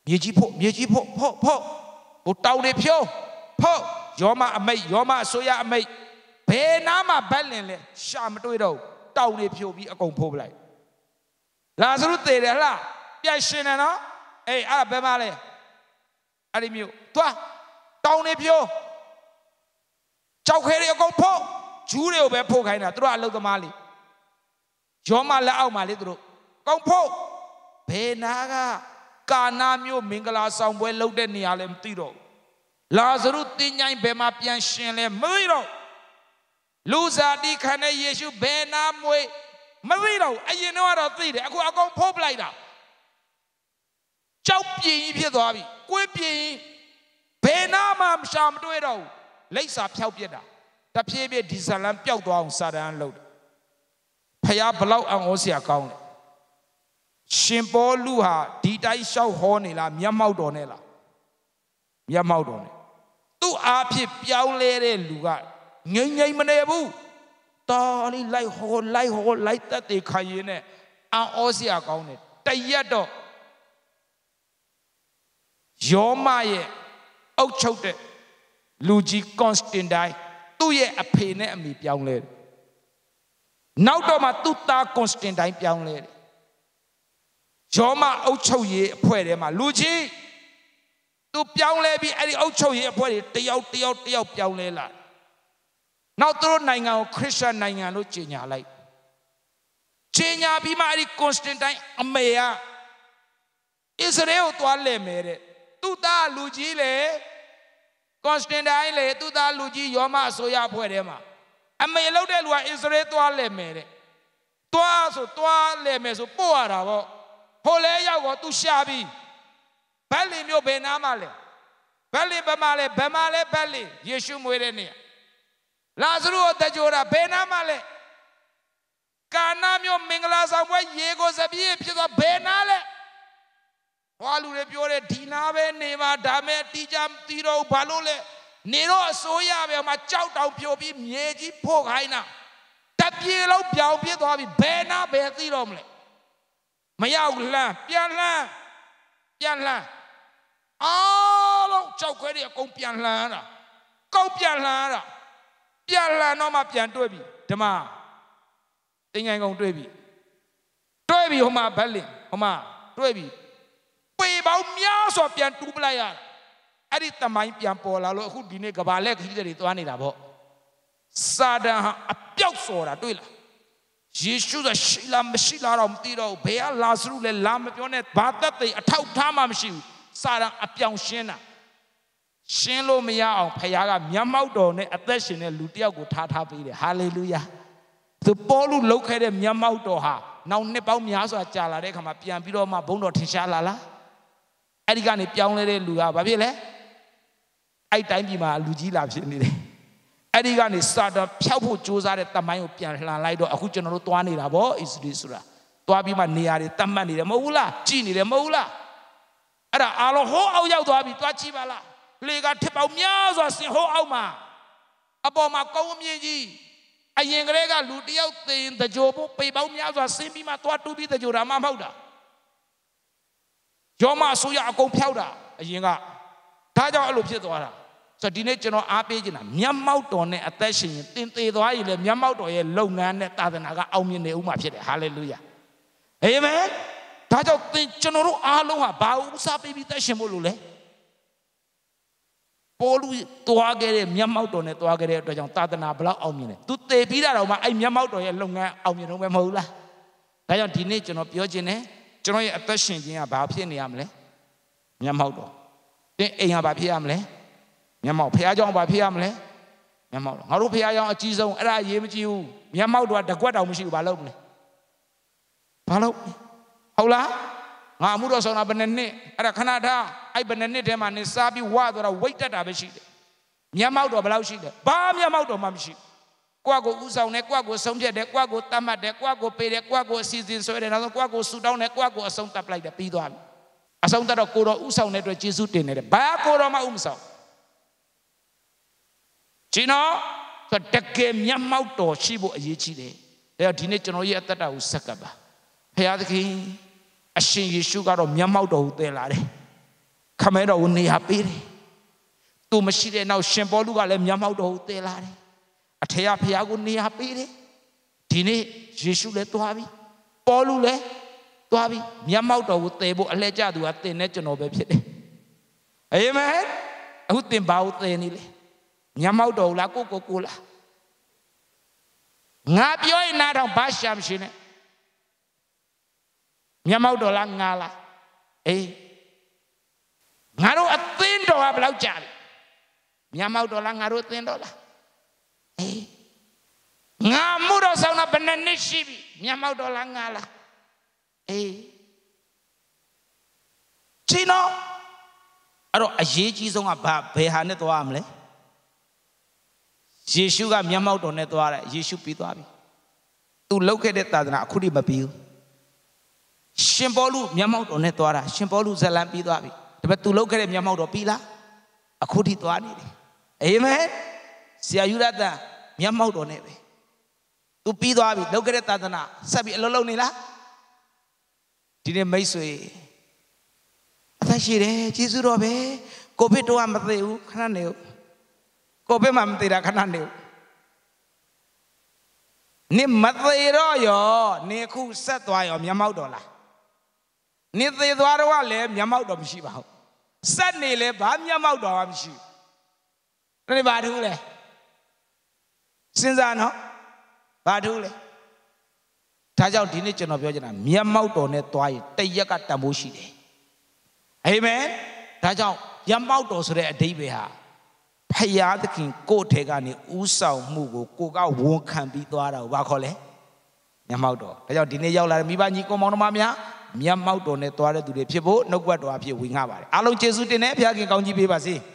S1: မြေကြီးဖို့မြေကြီးဖို့ဖို့ဖို့ဟိုတောင်တွေဖြိုးဖို့ယောမအမိတ်ယောမအစိုးရအမိတ်ဘယ်နားမှာဘက်လင်လဲရှာမတွေ့တော့တောင်တွေဖြိုပြီးအကုန်ဖိုးပလိုက်လာစရုသေးတယ်ဟလားပြန်ရှင်တယ်နော်အေးအဲ့ဒါဘယ်မှာလဲအဲ့ဒီမျိုးသွားတောင်တွေဖြိုးကြောက်ခဲတွေအကုန်ဖိုးဂျူးတွေကိုပဲဖိုးခိုင်းတာသူတို့အလုသမားလေးယောမလက်အောက်မှာလေသူတို့ကုန်ဖို့ဘယ်နာကကာနာမျိုးမင်္ဂလာဆောင်ပွဲလုပ်တဲ့နေရာလဲမသိတော့လာဇရုတင်းញိုင်းဘယ်မှာပြန်ရှင်လဲမသိတော့လူစားတိခံတဲ့ယေရှုဘယ်နာမွေမသိတော့အရင်တော့တော့သိတယ်အခုအကောင်ဖုတ်ပလိုက်တာကြောက်ပြင်းကြီးဖြစ်သွားပြီကိုယ်ပြင်းဘယ်နာမှမရှာမတွေ့တော့ဘူးလိပ်စာဖြောက်ပြက်တာ တဖြည်းဖြည်းဒီဇလံပျောက်သွားအောင်စာတန်လှုပ်တယ်ဖះဘလောက်အံ့ဩစရာကောင်းတယ်ရှင်ပေါ်လူဟာဒီတိုင်းလျှောက်ဟောနေလားမျက်မှောက်တော်နဲ့လားမျက်မှောက်တော်နဲ့သူ့အားဖြင့်ပြောင်းလဲတဲ့လူကငိမ့်ငိမ့်မနေဘူးတော်လေးလိုက်ဟောလိုက်ဟောလိုက်တတ်တယ်ခိုင်ရင်နဲ့အံ့ဩစရာကောင်းတယ်တရက်တော့ယောမရဲ့အုတ်ချုပ်တဲ့လူကြီးကွန်စတင်တိုင်းသူ့ရဲ့အဖေနဲ့အမိပြောင်းလဲတယ်နောက်တော့မှသူ့သားကွန်စတင်တိုင်းပြောင်းလဲတယ်ယောမအုတ်ချုပ်ရေးအဖွဲ့ထဲမှာလူကြီးသူပြောင်းလဲပြီးအဲ့ဒီအုတ်ချုပ်ရေးအဖွဲ့တွေတယောက်တယောက်တယောက်ပြောင်းလဲလာတယ်နောက်သူတို့နိုင်ငံကိုခရစ်ယာန်နိုင်ငံလို့ကြေညာလိုက်ကြေညာပြီးမှအဲ့ဒီကွန်စတန်တိုင်းအမေကအစ္စရေလကိုသွားလဲမယ်တဲ့သူသားလူကြီးလေကွန်စတန်တိုင်းလေသူသားလူကြီးယောမအစိုးရဖွဲ့ထဲမှာအမေလောက်တဲ့လူကအစ္စရေလသွားလဲမယ်တဲ့သွားဆိုသွားလဲမယ်ဆိုပို့ရတာပေါ့ဟိုလဲရောက်တော့သူရှာပြီးဘက်လင်မျိုးဘယ်နားမှာလဲဘက်လင်ဘယ်မှာလဲဘယ်မှာလဲဘက်လင်ယေရှုမွေးတဲ့နေရာလာဇရုကိုတကြိုတာဘယ်နာမှလဲကာနာမျိုးမင်္ဂလာဆောင်ပွဲရေကိုစပြည့်ဖြစ်သွားဘယ်နာလဲဟွာလူတွေပြောတယ်ဒီနာပဲနေပါဒါမဲ့တီချာတီတော့ဘာလို့လဲနေတော့အစိုးရပဲမှာကြောက်တောင်ပြိုပြီးမြေကြီးဖို့ခိုင်းတာတပြေလုံးပြောင်ပြစ်သွားပြီဘယ်နာဘယ်သိတော့မလဲမရောက်လန်းပြန်လန်းပြန်လန်းအားလုံးကြောက်ခွဲတွေအကုန်ပြန်လန်းတာကောက်ပြန်လန်းတာပြလန်တော့မှပြန်တွေ့ပြီဓမ္မတင်ငိုင်ကုန်တွေ့ပြီတွေ့ပြီဟိုမှာဘက်လင်ဟိုမှာတွေ့ပြီပေပေါင်းများစွာပြန်တူပလိုက်ရအဲ့ဒီတမိုင်းပြန်ပေါ်လာလို့အခုဒီနေ့ကဘာလက်ခီးတွေသွားနေတာပေါ့စာဒန်ဟာအပြောက်စော်တာတွေ့လားယေရှုကရှိလားမရှိလားတော့မသိတော့ဘယ်ကလာစရုလဲလာမပြောနဲ့ဘာသက်သိအထောက်ထားမှမရှိဘူးစာဒန်အပြောင်ရှင်းတာရှင်းလို့မရအောင်ဖခင်ကမျက်မှောက်တော်နဲ့အသက်ရှင်တဲ့လူတယောက်ကိုထားထားပေးတယ်ဟာလေလုယာသူပေါ်လူလှုပ်ခဲ့တဲ့မျက်မှောက်တော်ဟာနောက်နှစ်ပေါင်းများစွာကြာလာတဲ့အခါမှာပြန်ပြီးတော့မှဘုန်းတော်ထင်ရှားလာလားအဲ့ဒီကနေပြောင်းလဲတဲ့လူကဘာဖြစ်လဲအဲ့တိုင်းပြည်မှာလူကြီးလာဖြစ်နေတယ်အဲ့ဒီကနေစာတော်ဖျောက်ဖို့ကြိုးစားတဲ့တမိုင်းကိုပြန်လှန်လိုက်တော့အခုကျွန်တော်တို့သွားနေတာဗောဣစရိဆိုတာသွားပြီးမှနေရာတွေတတ်မှတ်နေတယ်မဟုတ်ဘူးလားကြည်နေတယ်မဟုတ်ဘူးလားအဲ့ဒါအာလုံးဟိုးအောက်ရောက်သွားပြီသွားကြည့်ပါလားလေကထစ်ပေါက်များစွာဆင်ဟိုးအောက်မှာအပေါ်မှာကောင်းအမြင်ကြီးအရင်ကလေးကလူတယောက်သိရင်တကြိုဖို့ပေပေါင်းများစွာဆင်းပြီးမှသွားတူးပြီးတကြိုတာမှမဟုတ်တာယောမအစိုးရအကုန်ဖြောက်တာ အရင်ကဒါကြောင့်အဲ့လိုဖြစ်သွားတာဆိုတော့ဒီနေ့ကျွန်တော်အားပေးချင်တာမျက်မှောက်တော်နဲ့အသက်ရှင်ရင်တင်သေးသွားရင်လည်းမျက်မှောက်တော်ရဲ့လုပ်ငန်းနဲ့သာသနာကအောင်မြင်နေဦးမှာဖြစ်တယ်ဟာလေလုယာအာမင်ဒါကြောင့်သင်ကျွန်တော်တို့အားလုံးဟာဘာဥစားပေးပြီးသက်ရှင်ဖို့လို့လဲပေါ်လူသွားခဲ့တဲ့မျက်မှောက်တော်နဲ့သွားခဲ့တဲ့အတွက်ကြောင့်သာသနာဘလောက်အောင်မြင်လဲသူသေပြီးတာတော့မှအဲ့မျက်မှောက်တော်ရဲ့လုပ်ငန်းအောင်မြင်တော့ပဲမဟုတ်လားဒါကြောင့်ဒီနေ့ကျွန်တော်ပြောခြင်းနဲ့ကျွန်တော်ရဲ့အသက်ရှင်ခြင်းကဘာဖြစ်နေရမလဲမျက်မှောက်တော်တင်းအိမ်ကဘာဖြစ်ရမလဲမျက်မှောက်ဖះเจ้าဘာဖြစ်ရမလဲမျက်မှောက်တော်ငါတို့ဖះเจ้าအကြီးဆုံးအဲ့ဒါရေးမကြည့်ဘူးမျက်မှောက်တော်ကတကွက်တောင်မရှိဘူးဘာလုပ်မလဲဘာလုပ်ဟုတ်လားငါအမှုတော်ဆောင်တာဘယ်နှစ်နှစ်အဲ့ဒါခဏထားအဲ့ဘယ်နှစ်ထဲမှာနင်စားပြီးဝသွားတော့ဝိတ်တက်တာပဲရှိတယ်မျက်မှောက်တော့ဘယ်လောက်ရှိတယ်ဘာမျက်မှောက်တော့မှမရှိဘူးကိုယ့်ကိုဥဆောင်တယ်ကိုယ့်ကိုဆုံးဖြတ်တယ်ကိုယ့်ကိုတတ်မှတ်တယ်ကိုယ့်ကိုပေးတယ်ကိုယ့်ကိုအစီအစဉ်ဆွဲတယ်နောက်ဆုံးကိုယ့်ကိုဆူတောင်းတယ်ကိုယ့်ကိုအဆုံးသတ်ပလိုက်တယ်ပြီးသွားပြီအဆုံးသတ်တော့ကိုတော်ဥဆောင်တဲ့အတွက်ယေရှုတင်နေတယ်ဘာကိုတော်မှဥမဆောင်ကျွန်တော်ဆိုတကယ်မျက်မှောက်တော် ရှိဖို့အရေးကြီးတယ်ဒါကြောင့်ဒီနေ့ကျွန်တော်ရဲ့အသက်တာကိုဆက်ကပ်ပါဖခင်သခင်အရှင်ယေရှုကတော့မျက်မှောက်တော်ကိုသင်လာတယ်ခမဲတော်ကိုနေရာပေးတယ်သူမရှိတဲ့နောက်ရှင်ပေါလုကလည်းမျက်မှောက်တော်ကိုတည်လာတယ်အထေရဖျားကိုနေရာပေးတယ်ဒီနေ့ယေရှုလည်းသွားပြီပေါလုလည်းသွားပြီမျက်မှောက်တော်ကိုတည်ဖို့အလှကြသူကတင်နဲ့ကျွန်တော်ပဲဖြစ်တယ်အာမင်အခုတင်ပါဦးတည်နေလေမျက်မှောက်တော်ကိုလားကိုကိုကိုလားငါပြောရင်နားထောင်ဘာရှာမရှိနဲ့မျက်မှောက်တော်လားငါလားအေးငါတို့အသင်းတော်ကဘယ်လောက်ကြာပြီမြန်မာမောက်တော်လားငါတို့အသင်းတော်လားအေးငါမှုတော်ဆောင်တာဘယ်နှစ်နှစ်ရှိပြီမြန်မာမောက်တော်လားငါလားအေးချင်းတော့အဲ့တော့အရေးကြီးဆုံးကဘာဘယ်ဟာနဲ့သွားရမလဲယေရှုကမျက်မှောက်တော်နဲ့သွားတယ်ယေရှုပြီးသွားပြီသူလှုပ်ခဲ့တဲ့သာသနာအခုထိမပြီးဘူးရှင်ပေါလုမျက်မှောက်တော်နဲ့သွားတာရှင်ပေါလုဇလံပြီးသွားပြီတပတ်သူလောက်ခဲ့တဲ့မျက်မှောက်တော့ပြီလားအခုထိသွားနေတယ်အာမင်ဆရာယူရတန်မျက်မှောက်တော်နဲ့ပဲသူပြီးသွားပြီလောက်ခဲ့တဲ့သာသနာဆက်ပြီးအလုံးလုံးနေလားဒီနေ့မိတ်ဆွေအသက်ရှိတယ်ယေရှုတော်ပဲကိုဗစ်တော့မသိဘူးခဏနေဦးကိုဗစ်မှမသိတာခဏနေဦးနေမသေးတော့ရောနေခုဆက်သွားရောမျက်မှောက်တော်လားနေသေးသွားတော့လည်းမျက်မှောက်တော်မရှိပါဘူးစက်နေလဲဘာမျက်မှောက်တော်မှမရှိဘူးဒါဘာထူးလဲစဉ်းစားနော်ဘာထူးလဲဒါကြောင့်ဒီနေ့ကျွန်တော်ပြောချင်တာမျက်မှောက်တော်နဲ့တွားရင်တရက်ကတန်ဖိုးရှိတယ်အာမင်ဒါကြောင့်မျက်မှောက်တော်ဆိုတဲ့အဓိပ္ပာယ်ဟာဖယားသခင်ကိုယ့်ထဲကနေဥဆောင်မှုကိုကိုကဝန်ခံပြီးသွားတာကိုဘာခေါ်လဲမျက်မှောက်တော်ဒါကြောင့်ဒီနေ့ရောက်လာတဲ့မိဘညီကောင်မောင်နှမများမျက်မှောက်တော်နဲ့သွားတဲ့သူတွေဖြစ်ဖို့နှုတ်ကပတ်တော်အဖြစ်ဝင်ငှပါတယ်အားလုံးကျေးဇူးတင်တယ်ဘုရားခင်ကောင်းကြီးပေးပါစေ။